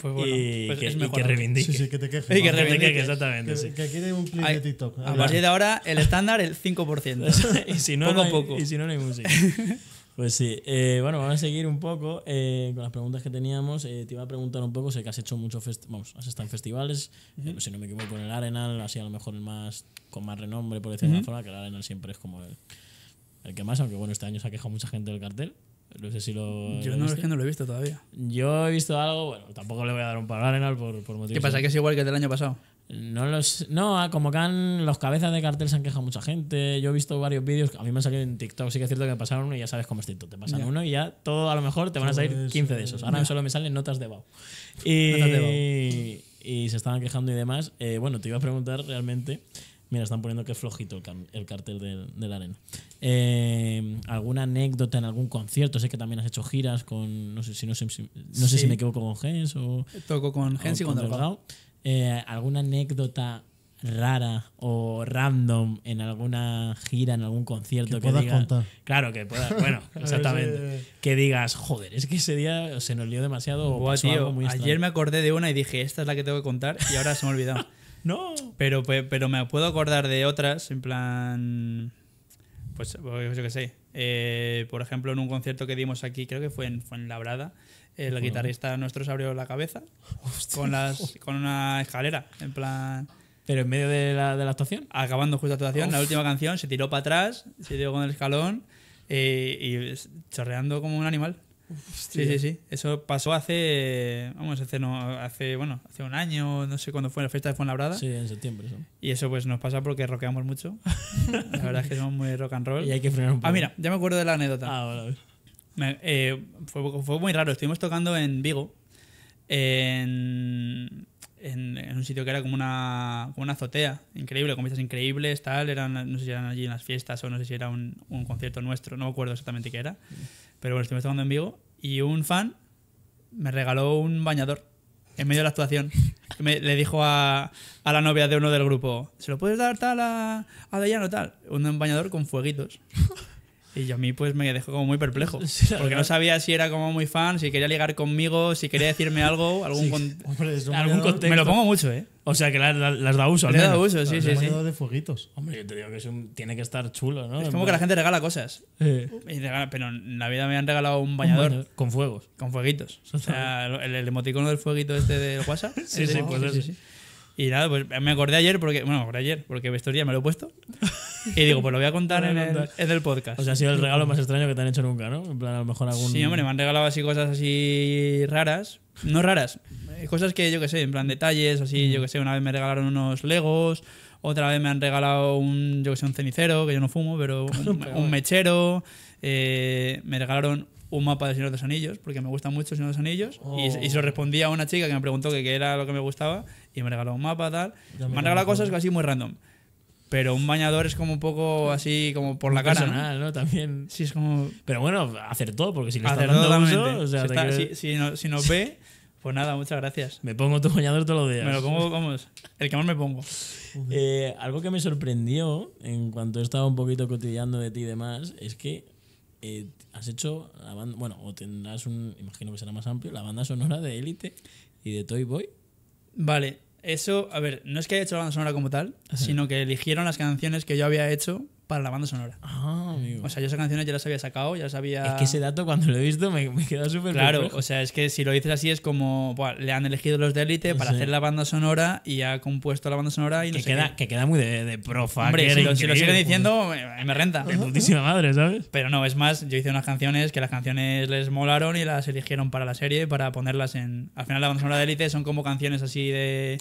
Pues bueno, y pues que, es mejor. reivindique. Sí, sí, que te quejes. Y que reivindique, exactamente. Que, sí. que aquí un clip de TikTok. A, partir de ahora, el estándar, el 5%. *laughs* y si no, poco no poco. Y si no, no hay música. *laughs* Pues sí, eh, bueno, vamos a seguir un poco eh, con las preguntas que teníamos. Eh, te iba a preguntar un poco, sé que has hecho muchos vamos, has estado en festivales, si no me equivoco, en el Arenal, así a lo mejor el más, con más renombre, por decirlo de alguna forma, que el Arenal siempre es como el, el, que más, aunque bueno, este año se ha quejado mucha gente del cartel. No sé si lo. Yo no, es que no lo he visto todavía. Yo he visto algo, bueno, tampoco le voy a dar un palo al Arenal por, por motivos. ¿Qué pasa? Que es igual que el del año pasado. No los. No, ah, como que han, los cabezas de cartel se han quejado mucha gente. Yo he visto varios vídeos. A mí me han salido en TikTok. Sí que es cierto que me pasaron uno y ya sabes cómo es TikTok. Te pasan uno y ya todo a lo mejor te van a salir 15 de esos. Ahora solo me salen notas de BAU. *laughs* Y, y se estaban quejando y demás. Eh, bueno, te iba a preguntar realmente. Mira, están poniendo que es flojito el, cartel de, la arena. Eh, ¿Alguna anécdota en algún concierto? Sé que también has hecho giras con. No sé si, no sé, si, me equivoco con Gens o. Toco con Gens y con Delgado. Eh, alguna anécdota rara o random en alguna gira, en algún concierto que, digas. Contar. Claro, que puedas. Bueno, *laughs* exactamente. Que digas, joder, es que ese día se nos lió demasiado. o ayer me acordé de una y dije, esta es la que tengo que contar y ahora se me ha olvidado. *laughs* no. Pero, pero me puedo acordar de otras, en plan. Pues, pues yo qué sé. Eh, por ejemplo, en un concierto que dimos aquí, creo que fue en, fue en Labrada el guitarrista nuestro se abrió la cabeza con, las, con una escalera, en plan... Pero en medio de la, actuación. Acabando justo la actuación, la última canción, se tiró para atrás, se dio con el escalón eh, y chorreando como un animal. Sí, sí, sí. Eso pasó hace, vamos, hace, no, hace, bueno, hace un año, no sé cuándo fue, la fiesta de Fuenlabrada. Sí, en septiembre. Y eso pues nos pasa porque rockeamos mucho. *laughs* la verdad es que somos muy rock and roll. Y hay que frenar un ah, poco. Ah, mira, ya me acuerdo de la anécdota. Ah, vale eh, fue, muy raro. Estuvimos tocando en Vigo, en, un sitio que era como una, azotea, increíble, con vistas increíbles, tal. Eran, no sé si eran allí en las fiestas o no sé si era un, concierto nuestro, no me acuerdo exactamente qué era. Pero bueno, estuvimos tocando en Vigo y un fan me regaló un bañador en medio de la actuación. le dijo a, la novia de uno del grupo, ¿se lo puedes dar tal a, a Dayano tal? Un bañador con fueguitos. Y yo a mí pues me dejó como muy perplejo. *laughs* porque no sabía si era como muy fan, si quería ligar conmigo, si quería decirme *laughs* algo, algún, algún contexto. Me lo pongo mucho, ¿eh? O sea que las da uso. Me he uso, sí, sí. de fueguitos. Hombre, yo te digo que tiene que estar chulo, ¿no? Es como que la gente regala cosas. pero en la vida me han regalado un bañador. con fuegos. Con fueguitos. O sea, el, emoticono del fueguito este del WhatsApp. *laughs* sí, sí, pues sí, Y nada, pues me acordé ayer, porque, bueno, me acordé ayer, porque vestoría me lo he puesto. Y digo, pues lo voy a contar, en, el, podcast. O sea, ha sido el regalo más extraño que te han hecho nunca, ¿no? En plan, a lo mejor algún. Sí, hombre, me han regalado así cosas así raras. No raras, eh, cosas que yo que sé, en plan detalles, así, yo que sé, una vez me regalaron unos Legos, otra vez me han regalado un, yo que sé, un cenicero, que yo no fumo, pero *laughs* un, mechero, eh, me regalaron un mapa de Señor de los Anillos, porque me gusta mucho Señor de los Anillos, y, se lo oh. respondí a una chica que me preguntó qué era lo que me gustaba, y me regaló un mapa, tal. me, han regalado cosas así muy random. Pero un bañador es como un poco así, como por la cara. También. Sí, es como. Pero bueno, hacer todo porque si le está dando uso, o si, no, nos ve, pues nada, muchas gracias. Me pongo tu bañador todos los días. Me lo pongo, el que más me pongo. Eh, algo que me sorprendió en cuanto he estado un poquito cotillando de ti y demás es que eh, has hecho la banda, bueno, o tendrás un, imagino que será más amplio, la banda sonora de Elite y de Toy Boy. Vale, eso, a ver, no es que haya hecho la banda sonora como tal, sino que eligieron las canciones que yo había hecho para la banda sonora. Ah, o sea, yo esas canciones ya las había sacado, ya las había... Es que ese dato cuando lo he visto me, queda súper Claro, o sea, es que si lo dices así es como, le han elegido los de élite para hacer la banda sonora y ha compuesto la banda sonora y no que queda, Que queda muy de, de profa. Hombre, si lo, siguen diciendo, me, renta. De putísima madre, ¿sabes? Pero no, es más, yo hice unas canciones que las canciones les molaron y las eligieron para la serie, para ponerlas en... Al final la banda sonora de élite son como canciones así de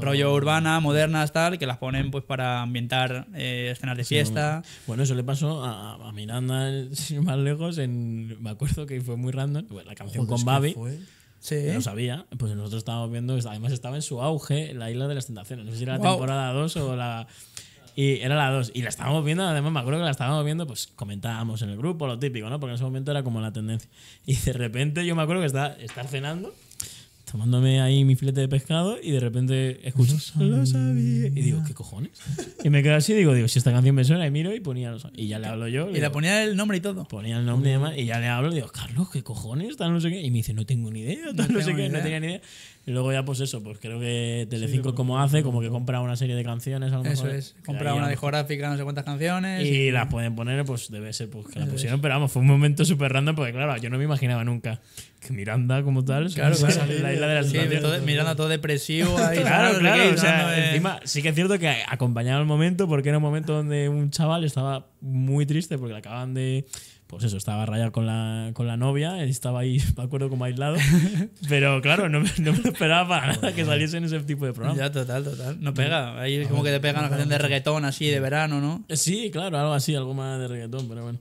rollo, urbana, modernas, tal, que las ponen pues para ambientar eh, escenas de fiesta bueno, eso le pasó a, Miranda, *laughs* sin más lejos, en, me acuerdo que fue muy random, pues, la canción con Babi. No sabía, pues nosotros estábamos viendo, además estaba en su auge la isla de las tentaciones, no sé si era la temporada 2 o la... Y era la 2. Y la estábamos viendo, además me acuerdo que la estábamos viendo, pues comentábamos en el grupo, lo típico, ¿no? Porque en ese momento era como la tendencia. Y de repente yo me acuerdo que está, estar cenando tomándome ahí mi filete de pescado y de repente escucho y digo qué cojones y me quedo así digo digo si esta canción me suena y miro y ponía y ya le hablo yo y le ponía el nombre y todo ponía el nombre y demás y ya le hablo digo Carlos qué cojones tal no sé qué y me dice no tengo ni idea no, sé qué idea. no tenía ni idea y luego ya, pues eso, pues creo que Telecinco como hace, como que compra una serie de canciones a lo mejor. Eso es, compra una discográfica, no sé cuántas canciones. Y, las pueden poner, pues debe ser pues, que la pusieron, pero vamos, fue un momento súper random porque claro, yo no me imaginaba nunca que Miranda como tal, claro, claro, *laughs* la isla de las sí, Miranda todo depresivo ahí, Claro, claro, o sea, encima sí que es cierto que acompañaba el momento porque era un momento donde un chaval estaba muy triste porque le acaban de pues eso, estaba rayado con la, con la novia, estaba ahí, *laughs* me acuerdo, como aislado. Pero claro, no me, no me esperaba nada que saliesen ese tipo de programa Ya, total, total. No pega. Ahí es como que te pegan una canción de reggaetón así de verano, ¿no? Eh, sí, claro, algo así, algo más de reggaetón, pero bueno.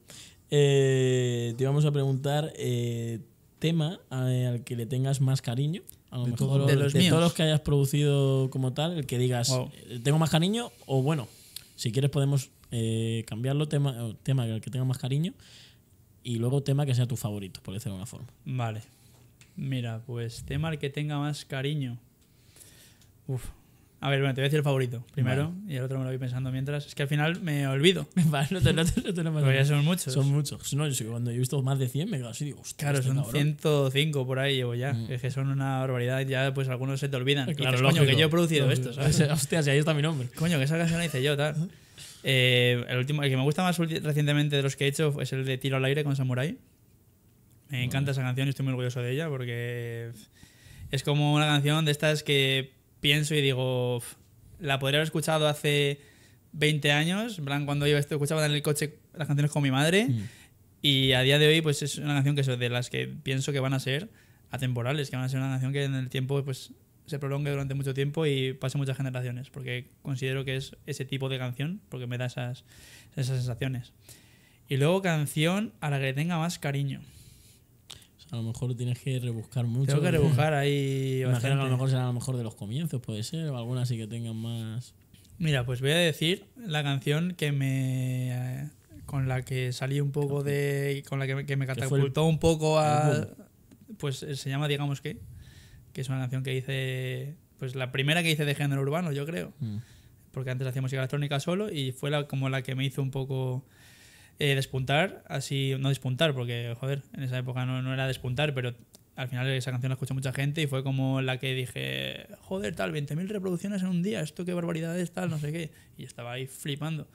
Eh, te íbamos a preguntar eh, tema al que le tengas más cariño. A lo de, mejor, de, todos los que hayas producido como tal, el que digas, tengo más cariño, o bueno, si quieres podemos cambiarlo, tema, tema al que tenga más cariño y luego tema que sea tu favorito, por decirlo de alguna forma. Vale. Mira, pues tema al que tenga más cariño. Uf. A ver, bueno, te voy a decir el favorito primero y el otro me lo voy pensando mientras. Es que al final me olvido. *laughs* vale, no te, lo te, Pero ya son muchos. Son muchos. No, yo cuando he visto más de 100 me quedo así digo, Claro, este son 105 por ahí llevo ya. Mm. Es que son una barbaridad. Ya pues algunos se te olvidan. Eh, claro, dices, coño, que yo he producido estos esto, *laughs* ¿sabes? Hostia, si ahí está mi nombre. Coño, que esa canción la hice yo, tal. Eh, el último, el que me gusta más recientemente de los que he hecho es el de Tiro al aire con Samurai. Me encanta esa canción y estoy muy orgulloso de ella porque es como una canción de estas que pienso y digo, la podría haber escuchado hace 20 años, en cuando yo escuchaba en el coche las canciones con mi madre mm. y a día de hoy pues es una canción que es de las que pienso que van a ser atemporales, que van a ser una canción que en el tiempo pues se prolongue durante mucho tiempo y pase muchas generaciones, porque considero que es ese tipo de canción, porque me da esas, esas sensaciones. Y luego canción a la que tenga más cariño. a lo mejor tienes que rebuscar mucho. Tengo que rebuscar *laughs* ahí. Imagino a lo mejor será a lo mejor de los comienzos, puede ser, o algunas sí que tengan más. Mira, pues voy a decir la canción que me. con la que salí un poco de. con la que, que me catapultó un poco a. Pues se llama, digamos que que es una canción que hice, pues la primera que hice de género urbano, yo creo, mm. porque antes hacía música electrónica solo y fue la, como la que me hizo un poco eh, despuntar, así, no despuntar, porque joder, en esa época no, era despuntar, pero al final esa canción la escuchó mucha gente y fue como la que dije, joder, tal, 20.000 reproducciones en un día, esto qué barbaridad es, tal, no sé qué, y estaba ahí flipando.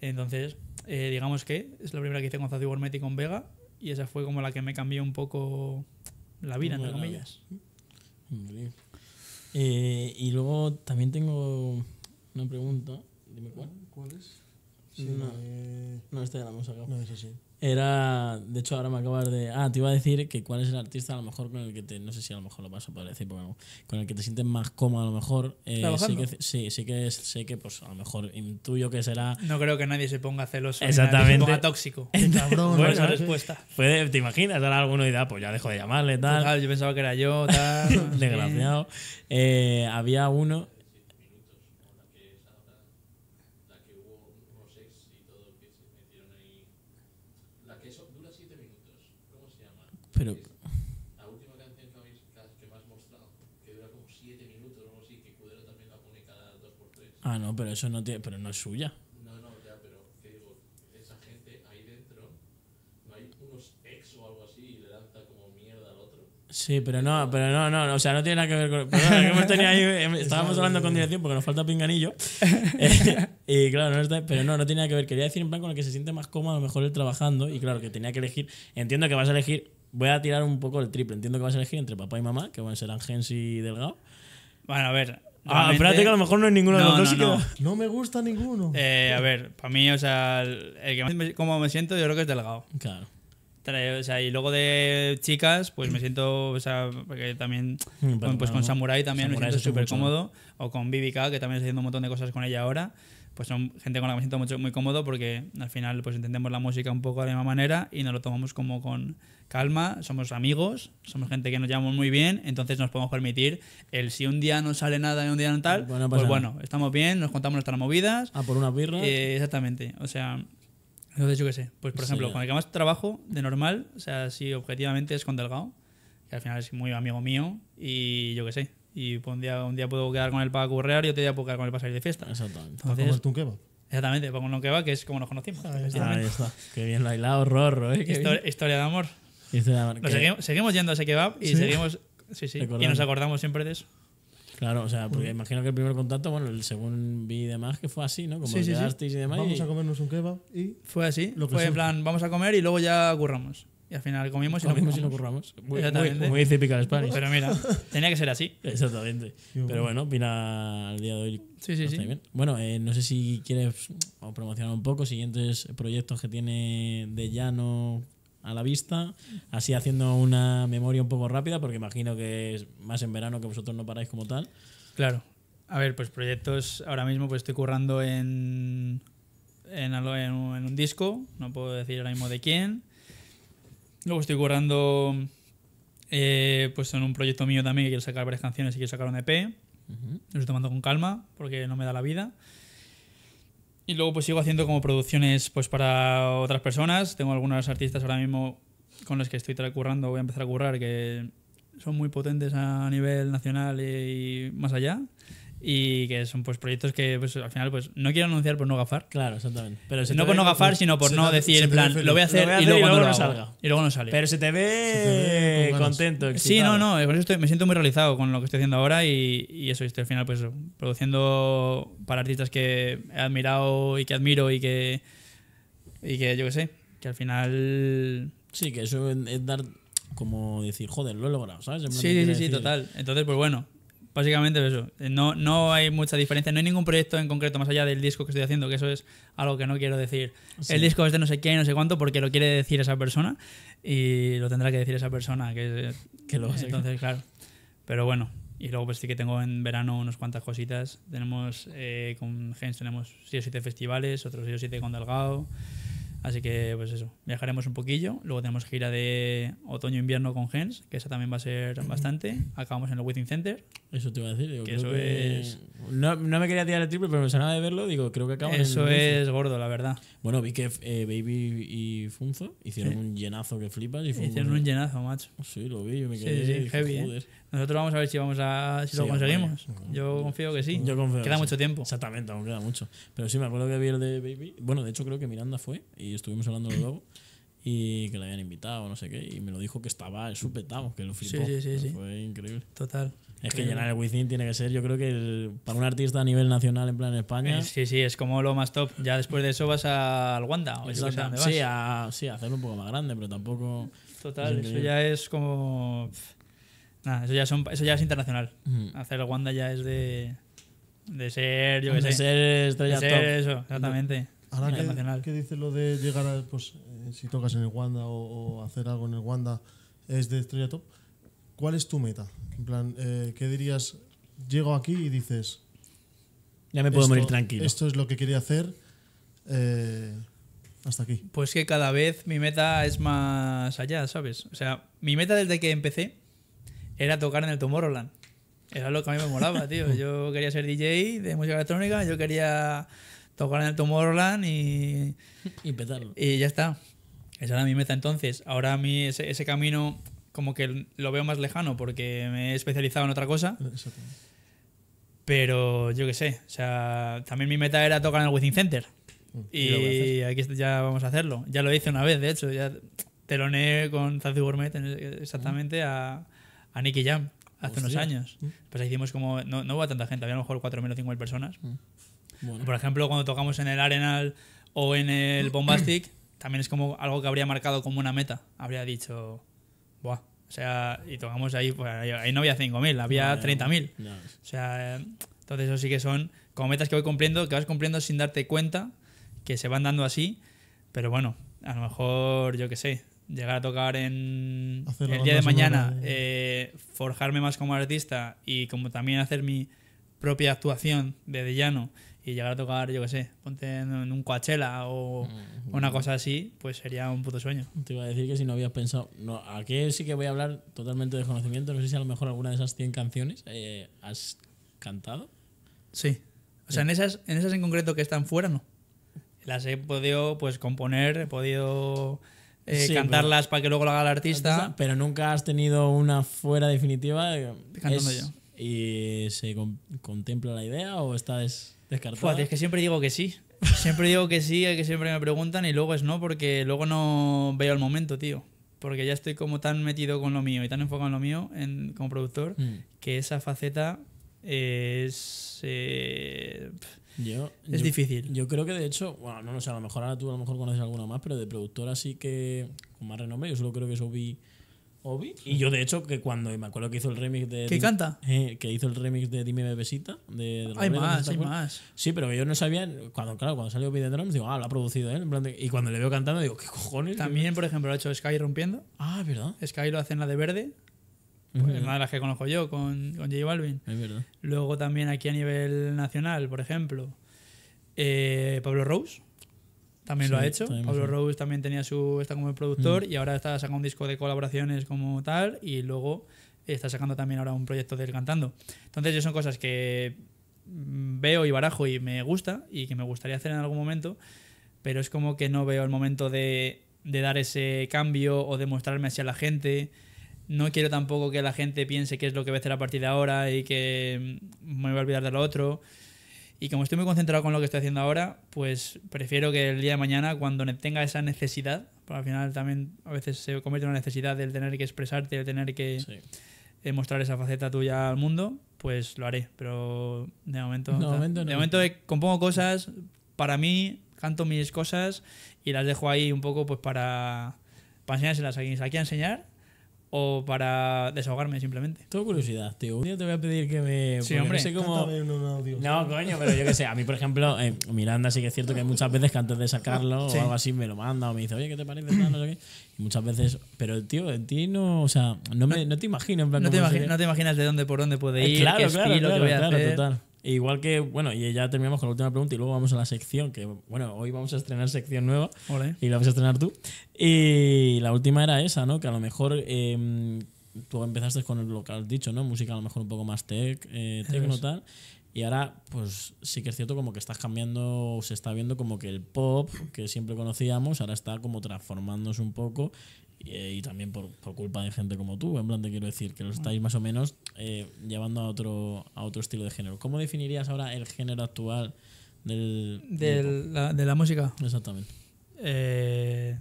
Entonces, eh, digamos que es la primera que hice con Zazu Gormetti y con Vega, y esa fue como la que me cambió un poco la vida, entre comillas. Eh, y luego también tengo una pregunta. Dime cuál. es? Eh, no, esta ya la hemos sacado. No, es sí era, de hecho ahora me acabas de... Ah, te iba a decir que cuál es el artista a lo mejor con el que te... No sé si a lo mejor lo vas a decir, con el que te sientes más cómodo a lo mejor. Eh, sí, sí, que sé que pues a lo mejor intuyo que será... No creo que nadie se ponga celoso. Exactamente. se ponga tóxico. *laughs* Cabrón, es respuesta. Puede, te imaginas, dar alguno dirá, pues ya dejo de llamarle, tal. yo pensaba que era yo, tal. *laughs* Desgraciado. Eh, había uno Ah, no, pero eso no, tiene, pero no es suya. No, no, ya, pero digo, esa gente ahí dentro, no hay unos ex o algo así y le dan como mierda al otro. Sí, pero no, pero no, no, o sea, no tiene nada que ver con. Perdona, que hemos tenido ahí, eh, estábamos hablando con dirección porque nos falta pinganillo. *laughs* *laughs* Eh, y claro, no está, pero no, no tiene que ver. Quería decir en plan con el que se siente más cómodo, a lo mejor él trabajando. Y claro, que tenía que elegir. Entiendo que vas a elegir. Voy a tirar un poco el triple. Entiendo que vas a elegir entre papá y mamá, que van a ser Gens y Delgado. Bueno, a ver, Ah, espérate que a lo mejor no hay ninguno de no, No, me gusta ninguno. Eh, a ver, para mí, o sea, el que más como me siento, yo creo que es delgado. Claro. O sea, y luego de chicas, pues me siento, o sea, porque también, mm, pues con Samurai también me siento súper cómodo, o con Vivica, que también estoy haciendo un montón de cosas con ella ahora pues son gente con la que me siento mucho, muy cómodo porque al final pues entendemos la música un poco de la misma manera y nos lo tomamos como con calma, somos amigos, somos gente que nos llevamos muy bien, entonces nos podemos permitir el si un día no sale nada y un día no tal, pues, pues bueno, estamos bien, nos contamos nuestras movidas. Ah, por una birra. Eh, exactamente, o sea, entonces yo qué sé, pues por ejemplo, con el que más trabajo de normal, o sea, si objetivamente es con Delgado, que al final es muy amigo mío y yo qué sé, y pues un día, un día puedo quedar con él para currear y otro día puedo quedar con él para salir de fiesta. Exactamente. Entonces, ¿Para un kebab? Exactamente, para un kebab, que es como nos conocimos. Ah, Ahí Qué bien lo hilado, rorro, ¿eh? Historia de amor. Seguimos, seguimos, yendo a ese kebab y seguimos. Sí, sí. Y nos acordamos siempre de eso. Claro, o sea, porque mm. imagino que el primer contacto, bueno, el segundo vi y demás, que fue así, ¿no? Como sí, sí, Vamos a comernos un kebab y. Fue así. Lo fue en plan, vamos a comer y luego ya curramos. Y al final comimos y comimos lo curramos. Muy, típica Muy, España Pero mira, tenía que ser así. *laughs* Exactamente. Pero bueno, mira al día de hoy. Sí, sí, sí. Bueno, eh, no sé si quieres promocionar un poco siguientes proyectos que tiene de llano a la vista, así haciendo una memoria un poco rápida, porque imagino que es más en verano que vosotros no paráis como tal. Claro. A ver, pues proyectos, ahora mismo pues estoy currando en, en un disco, no puedo decir ahora mismo de quién, Luego estoy currando eh, pues en un proyecto mío también que quiero sacar varias canciones y quiero sacar un EP. Lo estoy tomando con calma porque no me da la vida. Y luego pues sigo haciendo como producciones pues para otras personas. Tengo algunos artistas ahora mismo con los que estoy currando, voy a empezar a currar, que son muy potentes a nivel nacional y más allá y que son pues proyectos que pues, al final pues no quiero anunciar por no gafar. Claro, exactamente. Pero no por no gafar, sino por no decir en plan lo voy a hacer, y, luego no salga. Y luego no sale. Pero se te ve contento. Sí, no, no, me siento muy realizado con lo que estoy haciendo ahora y, y eso, estoy al final pues produciendo para artistas que he admirado y que admiro y que y que yo qué sé, que al final sí, que eso es dar como decir, joder, lo he logrado, ¿sabes? Sí, sí, sí, total. Entonces, pues bueno, Básicamente pues eso. Eh, no, no hay mucha diferencia. No hay ningún proyecto en concreto más allá del disco que estoy haciendo, que eso es algo que no quiero decir. El disco es de no sé qué, no sé cuánto, porque lo quiere decir esa persona y lo tendrá que decir esa persona, que, que lo *laughs* Entonces, claro. Pero bueno. Y luego pues sí que tengo en verano unas cuantas cositas. Tenemos eh, con Gens tenemos 6 o 7 festivales, otros 6 o 7 con Delgado. Así que, pues eso, viajaremos un poquillo. Luego tenemos gira de otoño-invierno con Gens, que esa también va a ser bastante. Acabamos en el Within Center, eso te iba a decir. es... No, me quería tirar el triple, pero me sonaba de verlo. Digo, creo que acaban Eso es gordo, la verdad. Bueno, vi que eh, Baby y Funzo hicieron un llenazo que flipas. Y hicieron un llenazo, macho. Oh, sí, lo vi, yo me quedé. Sí, heavy, ¿eh? Nosotros vamos a ver si vamos a si lo conseguimos. Yo confío que sí. Queda mucho tiempo. Exactamente, aún queda mucho. Pero sí, me acuerdo que vi el de Baby. Bueno, de hecho creo que Miranda fue y estuvimos hablando luego. y que le habían invitado, no sé qué, y me lo dijo que estaba petado, que lo flipó. Sí, sí, sí. Fue increíble. Total. Es que llenar el Wizin tiene que ser, yo creo que para un artista a nivel nacional en plan España. Eh, sí, sí, es como lo más top. Ya después de eso vas al Wanda. O sea, vas. Sí, a, sí, hacerlo un poco más grande, pero tampoco. Total, eso ya es como. Nada, eso ya, son, eso ya es internacional. Hacer el Wanda ya es de. De ser, yo qué sé. De ser estrella top. eso, exactamente. Ahora que ¿qué, dices lo de llegar a. Pues, eh, si tocas en el Wanda o hacer algo en el Wanda, ¿es de estrella top? ¿cuál es tu meta? En plan, eh, ¿qué dirías? Llego aquí y dices. Ya me puedo morir tranquilo. Esto es lo que quería hacer. Eh, hasta aquí. Pues que cada vez mi meta es más allá, ¿sabes? O sea, mi meta desde que empecé era tocar en el Tomorrowland. Era lo que a mí me molaba, *laughs* tío. Yo quería ser DJ de música electrónica, yo quería tocar en el Tomorrowland y. Y Y ya está. Esa era mi meta entonces. Ahora a mí ese camino como que lo veo más lejano porque me he especializado en otra cosa. Pero yo qué sé, o sea, también mi meta era tocar en el Within Center. Mm, y, aquí ya vamos a hacerlo. Ya lo hice una vez, de hecho, ya teloné con Zazu Gourmet exactamente mm. a, Nicky Jam hace unos años. Mm. Pues hicimos como. No, no hubo tanta gente, había a lo mejor 4.000 o 5.000 personas. Por ejemplo, cuando tocamos en el Arenal o en el Bombastic, también es como algo que habría marcado como una meta. Habría dicho, Buah. O sea, y tocamos ahí, pues, ahí no había 5.000, había 30.000. O sea, entonces eso sí que son como metas que voy cumpliendo, que vas cumpliendo sin darte cuenta, que se van dando así, pero bueno, a lo mejor, yo qué sé, llegar a tocar en el día de mañana, eh. Eh, forjarme más como artista y como también hacer mi propia actuación de Dellano y llegar a tocar, yo qué sé, ponte en un Coachella o mm, una mm. cosa así, pues sería un puto sueño. Te iba a decir que si no habías pensado, no, aquí sí que voy a hablar totalmente de conocimiento, no sé si a lo mejor alguna de esas 100 canciones eh, has cantado. Sí, o sea, en esas, en esas en concreto que están fuera, no. Las he podido pues componer, he podido eh, cantarlas para que luego lo haga el artista. Pero nunca has tenido una fuera definitiva. Eh, Cantando yo. ¿Y se contempla la idea o estás. es es que siempre digo que sí. Siempre digo que sí, que siempre me preguntan y luego es no, porque luego no veo el momento, tío. Porque ya estoy como tan metido con lo mío y tan enfocado en lo mío en, como productor mm. que esa faceta es. Eh, es difícil. Yo creo que de hecho, bueno, no sé, a lo mejor ahora tú a lo mejor conoces alguna más, pero de productor así que con más renombre, yo solo creo que eso vi y yo, de hecho, que cuando me acuerdo que hizo el remix de. ¿Que canta? Eh, que hizo el remix de Dime Bebesita. hay más, hay más. Sí, pero yo no sabía. Cuando, claro, cuando salió Video, Drums, digo, ah, lo ha producido él. y cuando le veo cantando, digo, ¿qué cojones? También, por ejemplo, lo ha hecho Sky rompiendo. Ah, verdad. Sky lo hace en la de verde. Pues una de las que conozco yo, con, con J Balvin. Es verdad. Luego también aquí a nivel nacional, por ejemplo, eh, Pablo Rose también lo ha hecho. Pablo Rose también tenía su. está como productor mm. y ahora está sacando un disco de colaboraciones como tal y luego está sacando también ahora un proyecto de cantando. Entonces, son cosas que mm, veo y barajo y me gusta y que me gustaría hacer en algún momento, pero es como que no veo el momento de, dar ese cambio o de mostrarme hacia la gente. No quiero tampoco que la gente piense que es lo que voy a hacer a partir de ahora y que mm, me voy a olvidar de lo otro. Y como estoy muy concentrado con lo que estoy haciendo ahora, pues prefiero que el día de mañana, cuando tenga esa necesidad, porque al final también a veces se convierte en una necesidad del tener que expresarte, el tener que sí. Eh, mostrar esa faceta tuya al mundo, pues lo haré. Pero de momento, no, de momento compongo cosas para mí, canto mis cosas y las dejo ahí un poco pues para, para enseñárselas aquí, aquí a enseñar o para desahogarme simplemente. Tengo curiosidad, tío. Un día te voy a pedir que me. Sí, hombre. No, sé cómo... no coño, pero yo qué sé. A mí, por ejemplo, Miranda sí que es cierto que muchas veces que antes de sacarlo o algo así me lo manda o me dice, oye, ¿qué te parece? Y muchas veces. Pero, el tío, el tío no. O sea, no, me, no, te imagino en plan. No te, imaginas de dónde por dónde puede eh, ir. claro, qué claro, estilo, claro, claro, total. Igual que, bueno, y ya terminamos con la última pregunta y luego vamos a la sección, que bueno, hoy vamos a estrenar sección nueva y la vas a estrenar tú. Y la última era esa, ¿no? Que a lo mejor em, tú empezaste con lo que has dicho, ¿no? Música a lo mejor un poco más tech, eh, tal. Y ahora, pues sí que es cierto como que estás cambiando, se está viendo como que el pop que siempre conocíamos ahora está como transformándose un poco eh, y también por, culpa de gente como tú, en plan te quiero decir, que lo estáis más o menos eh, llevando a otro, a otro estilo de género. ¿Cómo definirías ahora el género actual del... de la música? Exactamente. Eh,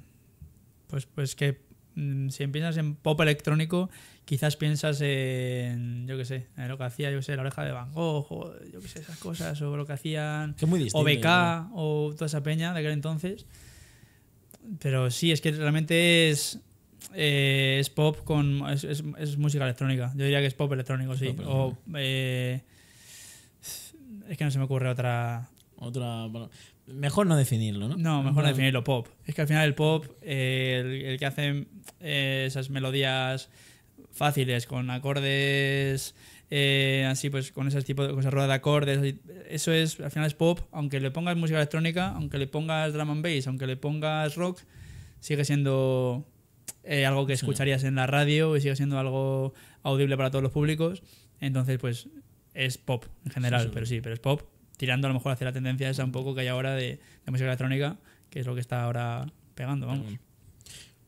pues, pues que mm, si piensas en pop electrónico, quizás piensas en, yo qué sé, en lo que hacía, yo sé, la oreja de Van Gogh, o yo qué sé, esas cosas, o lo que hacían... OBK o BK, o toda esa peña de aquel entonces. Pero sí, es que realmente es eh, es pop con. Es, música electrónica. Yo diría que es pop electrónico, sí. o. Eh, es que no se me ocurre otra. Otra. Mejor no definirlo, ¿no? No, mejor no definirlo, pop. Es que al final el pop, eh, el, que hace esas melodías fáciles, con acordes. así pues con ese tipo de esa rueda de acordes, eso es, al final es pop, aunque le pongas música electrónica, aunque le pongas drum and bass, aunque le pongas rock, sigue siendo eh, algo que escucharías en la radio y sigue siendo algo audible para todos los públicos. Entonces, pues es pop en general, pero sí, pero es pop, tirando a lo mejor hacia la tendencia esa un poco que hay ahora de, música electrónica, que es lo que está ahora pegando, vamos.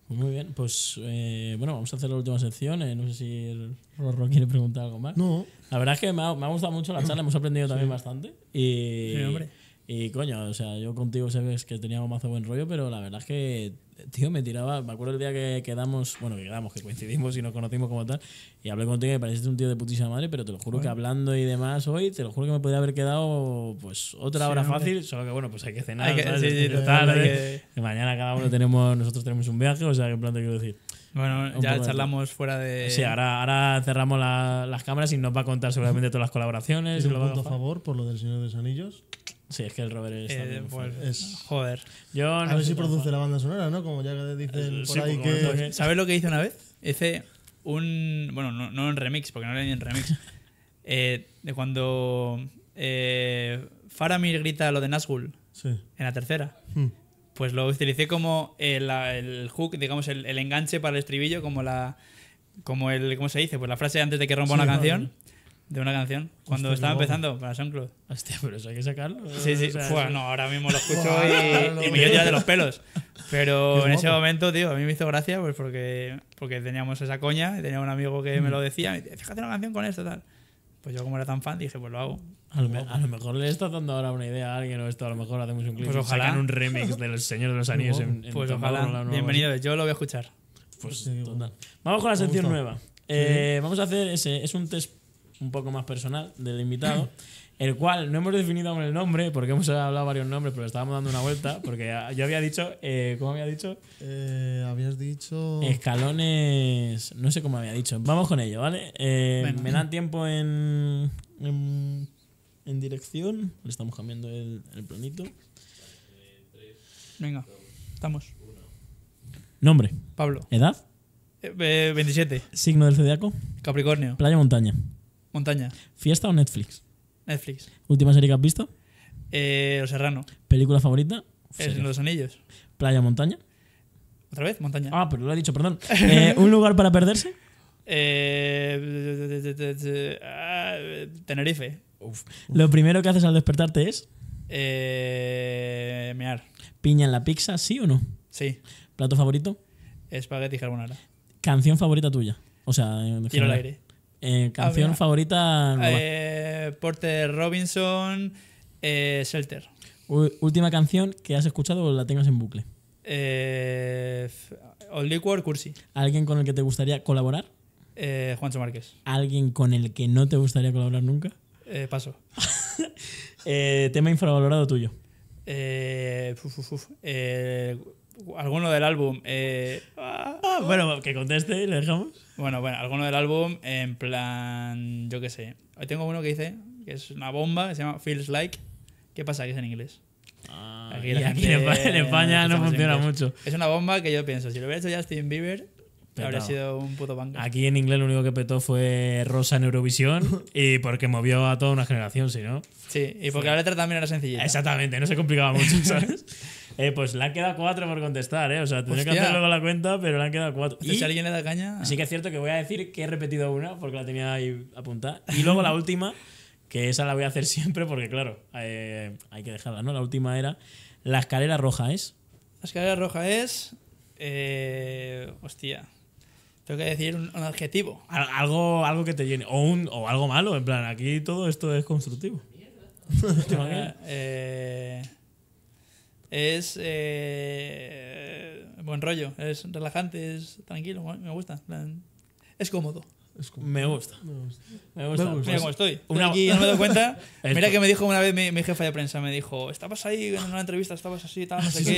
Pues muy bien, pues eh, bueno, vamos a hacer la última sección. Eh, no sé si Rorro quiere preguntar algo más. No. La verdad es que me ha, gustado mucho la *coughs* charla, hemos aprendido también bastante. Y, hombre y coño, o sea, yo contigo sabes que teníamos mazo buen rollo, pero la verdad es que, tío, me tiraba. Me acuerdo el día que quedamos, bueno, que quedamos, que coincidimos y nos conocimos como tal, y hablé contigo y me pareciste un tío de putísima madre, pero te lo juro que hablando y demás hoy, te lo juro que me podría haber quedado, pues, otra hora fácil, solo que, bueno, pues hay que cenar, hay que, ¿sabes? Mañana cada uno tenemos, nosotros tenemos un viaje, o sea, que en plan te quiero decir. Bueno, ya charlamos fuera de. Sí, ahora, cerramos las cámaras y nos va a contar seguramente todas las colaboraciones. un punto a favor por lo del Señor de los Anillos Sí, es que el Robert eh, es, Joder. a ver si produce la banda sonora, ¿no? Como ya dicen eh, por ahí ¿Sabes lo que hice una vez? Hice un... Bueno, no, no en remix, porque no era ni en remix. *laughs* Eh, de cuando eh, Faramir grita lo de Nazgul sí. en la tercera. Hmm. Pues lo utilicé como el, el hook, digamos, el, el, enganche para el estribillo, como la... Como el... ¿Cómo se dice? Pues la frase antes de que rompa una canción de una canción cuando estaba empezando para SoundCloud. Hostia, pero eso hay que sacarlo. Sí, sí. pues no, ahora mismo lo escucho y, y me ya de los pelos. Pero en ese momento, tío, a mí me hizo gracia pues porque, porque teníamos esa coña, y tenía un amigo que me lo mm. decía, me decía, fíjate una canción con esto, tal. Pues yo como era tan fan dije, pues lo hago. A lo, mejor le estás dando ahora una idea a alguien o esto, a lo mejor hacemos un clip pues ojalá. sacan un remix del Señor de los *laughs* Anillos en, Pues ojalá. Bienvenido, yo lo voy a escuchar. Pues Vamos con la sección nueva. Eh, vamos a hacer ese, es un test un poco más personal del invitado, *clears throat* el cual no hemos definido aún el nombre, porque hemos hablado varios nombres, pero estábamos dando una vuelta, porque yo había dicho, eh, ¿cómo había dicho? Eh, habías dicho... Escalones, no sé cómo había dicho, vamos con ello, ¿vale? Eh, Me dan tiempo en, en, dirección, le estamos cambiando el, el planito. Venga, estamos. Nombre. Pablo. Edad. 27. Signo del zodiaco. Capricornio. Playa montaña. Montaña. ¿Fiesta o Netflix? Netflix. ¿Última serie que has visto? Eh, Los Serrano. ¿Película favorita? Los Anillos. ¿Playa montaña? ¿Otra vez? Montaña. Ah, pero lo he dicho, perdón. *laughs* Eh, ¿Un lugar para perderse? Eh, Tenerife. Lo primero que haces al despertarte es. Eh, mear. ¿Piña en la pizza, sí o no? Sí. ¿Plato favorito? Espagueti carbonara. ¿Canción favorita tuya? O sea, aire. Eh, ¿Canción favorita? Eh, Porter Robinson, eh, Shelter. ¿Última canción que has escuchado o la tengas en bucle? Eh, Old Liquor, Cursi. ¿Alguien con el que te gustaría colaborar? Juancho Márquez. ¿Alguien con el que no te gustaría colaborar nunca? paso. *laughs* tema infravalorado tuyo. Eh, eh, alguno del álbum. Eh, ah, ah, bueno, que conteste y le dejamos. Bueno, bueno, alguno del álbum en plan. Yo qué sé. Hoy tengo uno que dice que es una bomba, que se llama Feels Like. ¿Qué pasa? Que es en inglés. Ah, aquí, en eh, España no funciona mucho. Es una bomba que yo pienso, si lo hubiera hecho Justin Bieber, Habría sido un puto banco. Aquí en inglés lo único que petó fue Rosa en Eurovisión y porque movió a toda una generación, si no. Sí, y porque la letra también era sencilla Exactamente, no se complicaba *laughs* mucho, ¿sabes? Eh, pues le han quedado cuatro por contestar, ¿eh? O sea, tenía que hacer luego la cuenta, pero le han quedado cuatro. y si alguien le da caña. Sí que es cierto que voy a decir que he repetido una porque la tenía ahí apuntada. Y luego la última, que esa la voy a hacer siempre porque, claro, eh, hay que dejarla, ¿no? La última era La escalera roja es. La escalera roja es. Eh, hostia. Tengo que decir un, adjetivo. Algo, algo que te llene. O, algo malo, en plan, aquí todo esto es constructivo. *laughs* Eh, es eh, buen rollo, es relajante, es tranquilo, me gusta. Es cómodo. Me gusta. me gusta. Me gusta. Mira estoy. no me doy cuenta. *laughs* Mira que me dijo una vez mi, jefa de prensa, me dijo, estabas ahí en una entrevista, estabas así, estabas *laughs* así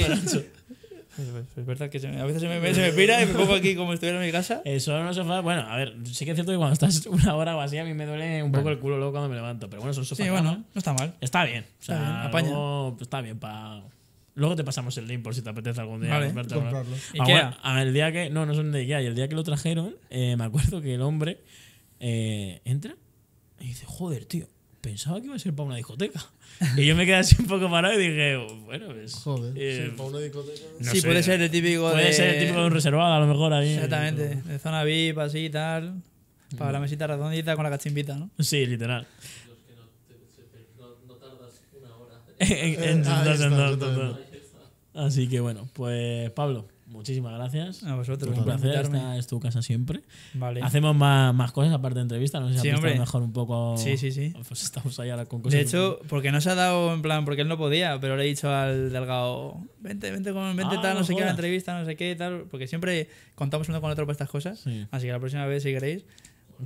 es pues, pues, pues, verdad que a veces se me, pira y me pongo aquí como si estuviera en mi casa. *laughs* solo unos sofá, bueno, a ver, sí que es cierto que cuando estás una hora o así a mí me duele un poco el culo luego cuando me levanto, pero bueno, son sofás. Sí, bueno, no está mal. Está bien, o sea, está bien, Luego, está bien para... Luego te pasamos el link por si te apetece algún día vale, comprarlo. Ahora, el día que... No, no son de Ikea. Y el día que lo trajeron, eh, me acuerdo que el hombre eh, entra y dice, joder, tío, pensaba que iba a ser para una discoteca. y yo me quedé así un poco parado y dije, bueno, pues. Joder, eh, para una discoteca. sí, puede ser el típico. Puede de... ser el típico un reservado, a lo mejor ahí. Exactamente, de zona VIP, así y tal. Para la mesita redondita con la cachimbita, ¿no? Sí, literal. no Así que bueno, pues Pablo, muchísimas gracias. A vosotros. Un placer. Esta es tu casa siempre. Hacemos más, cosas aparte de entrevistas. No sé mejor un poco. Sí, sí, sí. Pues estamos De hecho, porque no se ha dado en plan, porque él no podía, pero le he dicho al Delgado: vente, vente, ah, tal, no, sé qué, la entrevista, no sé qué, tal. Porque siempre contamos uno con otro para estas cosas. Así que la próxima vez, si queréis.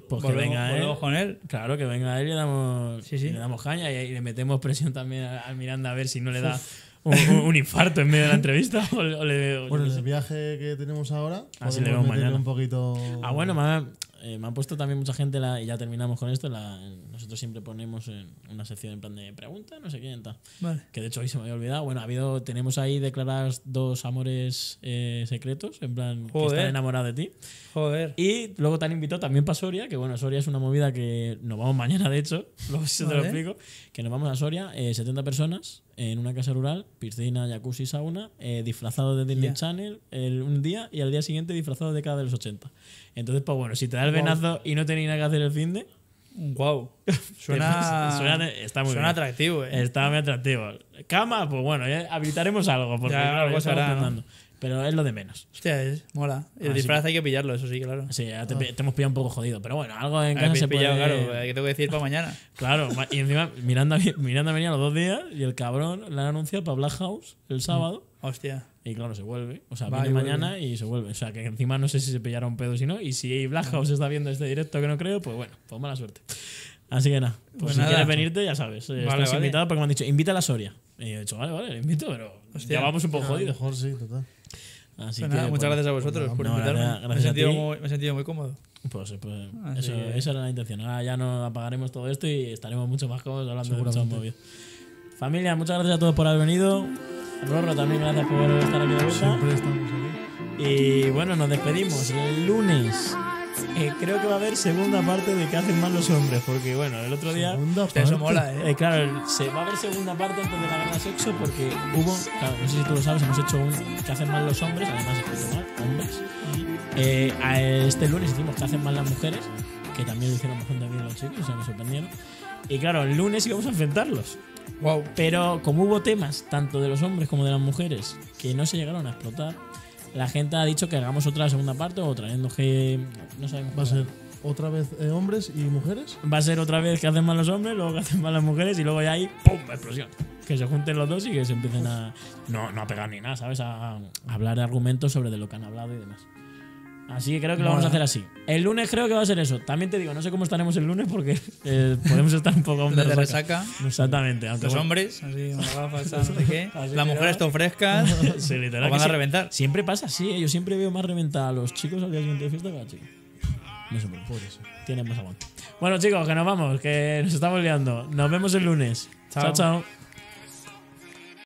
Pues, pues venga él. Pues ¿eh? con él. Claro, que venga él y le damos, caña y, le metemos presión también al Miranda a ver si no le da un, infarto en medio de la entrevista. *laughs* O, le, bueno, el viaje que tenemos ahora. Así le vemos mañana. Un poquito... Ah, bueno, me ha, eh, me puesto también mucha gente, la, y ya terminamos con esto. La, nosotros siempre ponemos en una sección en plan de preguntas, no sé quién está Vale. Que de hecho hoy se me había olvidado. Bueno, ha habido, tenemos ahí declaradas dos amores eh, secretos, en plan que están enamorados de ti. Joder. Y luego te han invitado también para Soria, que bueno, Soria es una movida que nos vamos mañana, de hecho. *laughs* Luego se te lo explico. Que nos vamos a Soria, 70 eh, personas en una casa rural, piscina, jacuzzi, sauna, eh, disfrazado de Disney Channel un día y al día siguiente disfrazado de cada de los 80. Entonces, pues bueno, si te da el venazo y no tenéis nada que hacer el fin de... Wow. Suena, *laughs* está atractivo, ¿eh? Está muy atractivo. Cama, pues bueno, ya habilitaremos algo, porque claro, algo pero es lo de menos. Hostia, es, mola. El disfraz hay que pillarlo, eso sí, claro. Sí, ya te, hemos pillado un poco jodido. Pero bueno, algo en casa se pillado, puede... claro, ¿Qué que tengo que decir para mañana. *laughs* Claro, y encima Miranda, venía los dos días y el cabrón le han anunciado para Black House el mm. sábado. Hostia. Y claro, se vuelve. O sea, viene mañana y se vuelve. O sea, que encima no sé si se pillará un pedo si no. Y si Black House está viendo este directo que no creo, pues bueno, pues mala suerte. Así que nada. Pues, pues si quieres venirte, ya sabes. Eh, vale, estás invitado porque me han dicho, invita a la Soria. Y yo he dicho, vale, vale, le invito, pero Hostia. ya vamos un poco jodido. Mejor sí, total. Ah, pues muchas gracias a vosotros pues por no, me, he sentido muy, cómodo. Pues, eh, pues eso, esa era la intención. Ahora ya no apagaremos todo esto y estaremos mucho más cómodos hablando de muchas movidas. Familia, muchas gracias a todos por haber venido. Rorro, también gracias por estar aquí de vuelta. Siempre estamos aquí. Y bueno, nos despedimos el lunes. Eh, creo que va a haber segunda parte de qué hacen mal los hombres, porque bueno, el otro día. mola, eh. ¿eh? claro, se va a haber segunda parte antes de la guerra sexo, porque hubo, no sé si tú lo sabes, hemos hecho un qué hacen mal los hombres, además eh, este lunes hicimos qué hacen mal las mujeres, que también lo hicieron bastante bien los chicos, o nos sorprendieron. Y claro, el lunes íbamos a enfrentarlos. Wow. Pero como hubo temas, tanto de los hombres como de las mujeres, que no se llegaron a explotar la gente ha dicho que hagamos otra segunda parte o trayendo que. No sabemos. Va a ser otra vez eh, hombres y mujeres. Va a ser otra vez que hacen mal los hombres, luego que hacen mal las mujeres y luego ya ahí ¡pum! explosión. Que se junten los dos y que se empiecen a. No, a pegar ni nada, ¿sabes? a hablar de argumentos sobre de lo que han hablado y demás. Así que creo que lo vamos a hacer así. El lunes creo que va a ser eso. También te digo, no sé cómo estaremos el lunes porque eh, podemos estar un poco *laughs* de resaca. Exactamente. Los hombres, así, *laughs* gafas, no sé qué. Las mujeres están frescas. *laughs* sí, literal. van a reventar. Siempre pasa así, ¿eh? yo siempre veo más reventada a los chicos al día siguiente de fiesta que a la chica. No sé por eso. Tienen más aguante. Bueno, chicos, que nos vamos, que nos estamos liando. Nos vemos el lunes. chao. chao.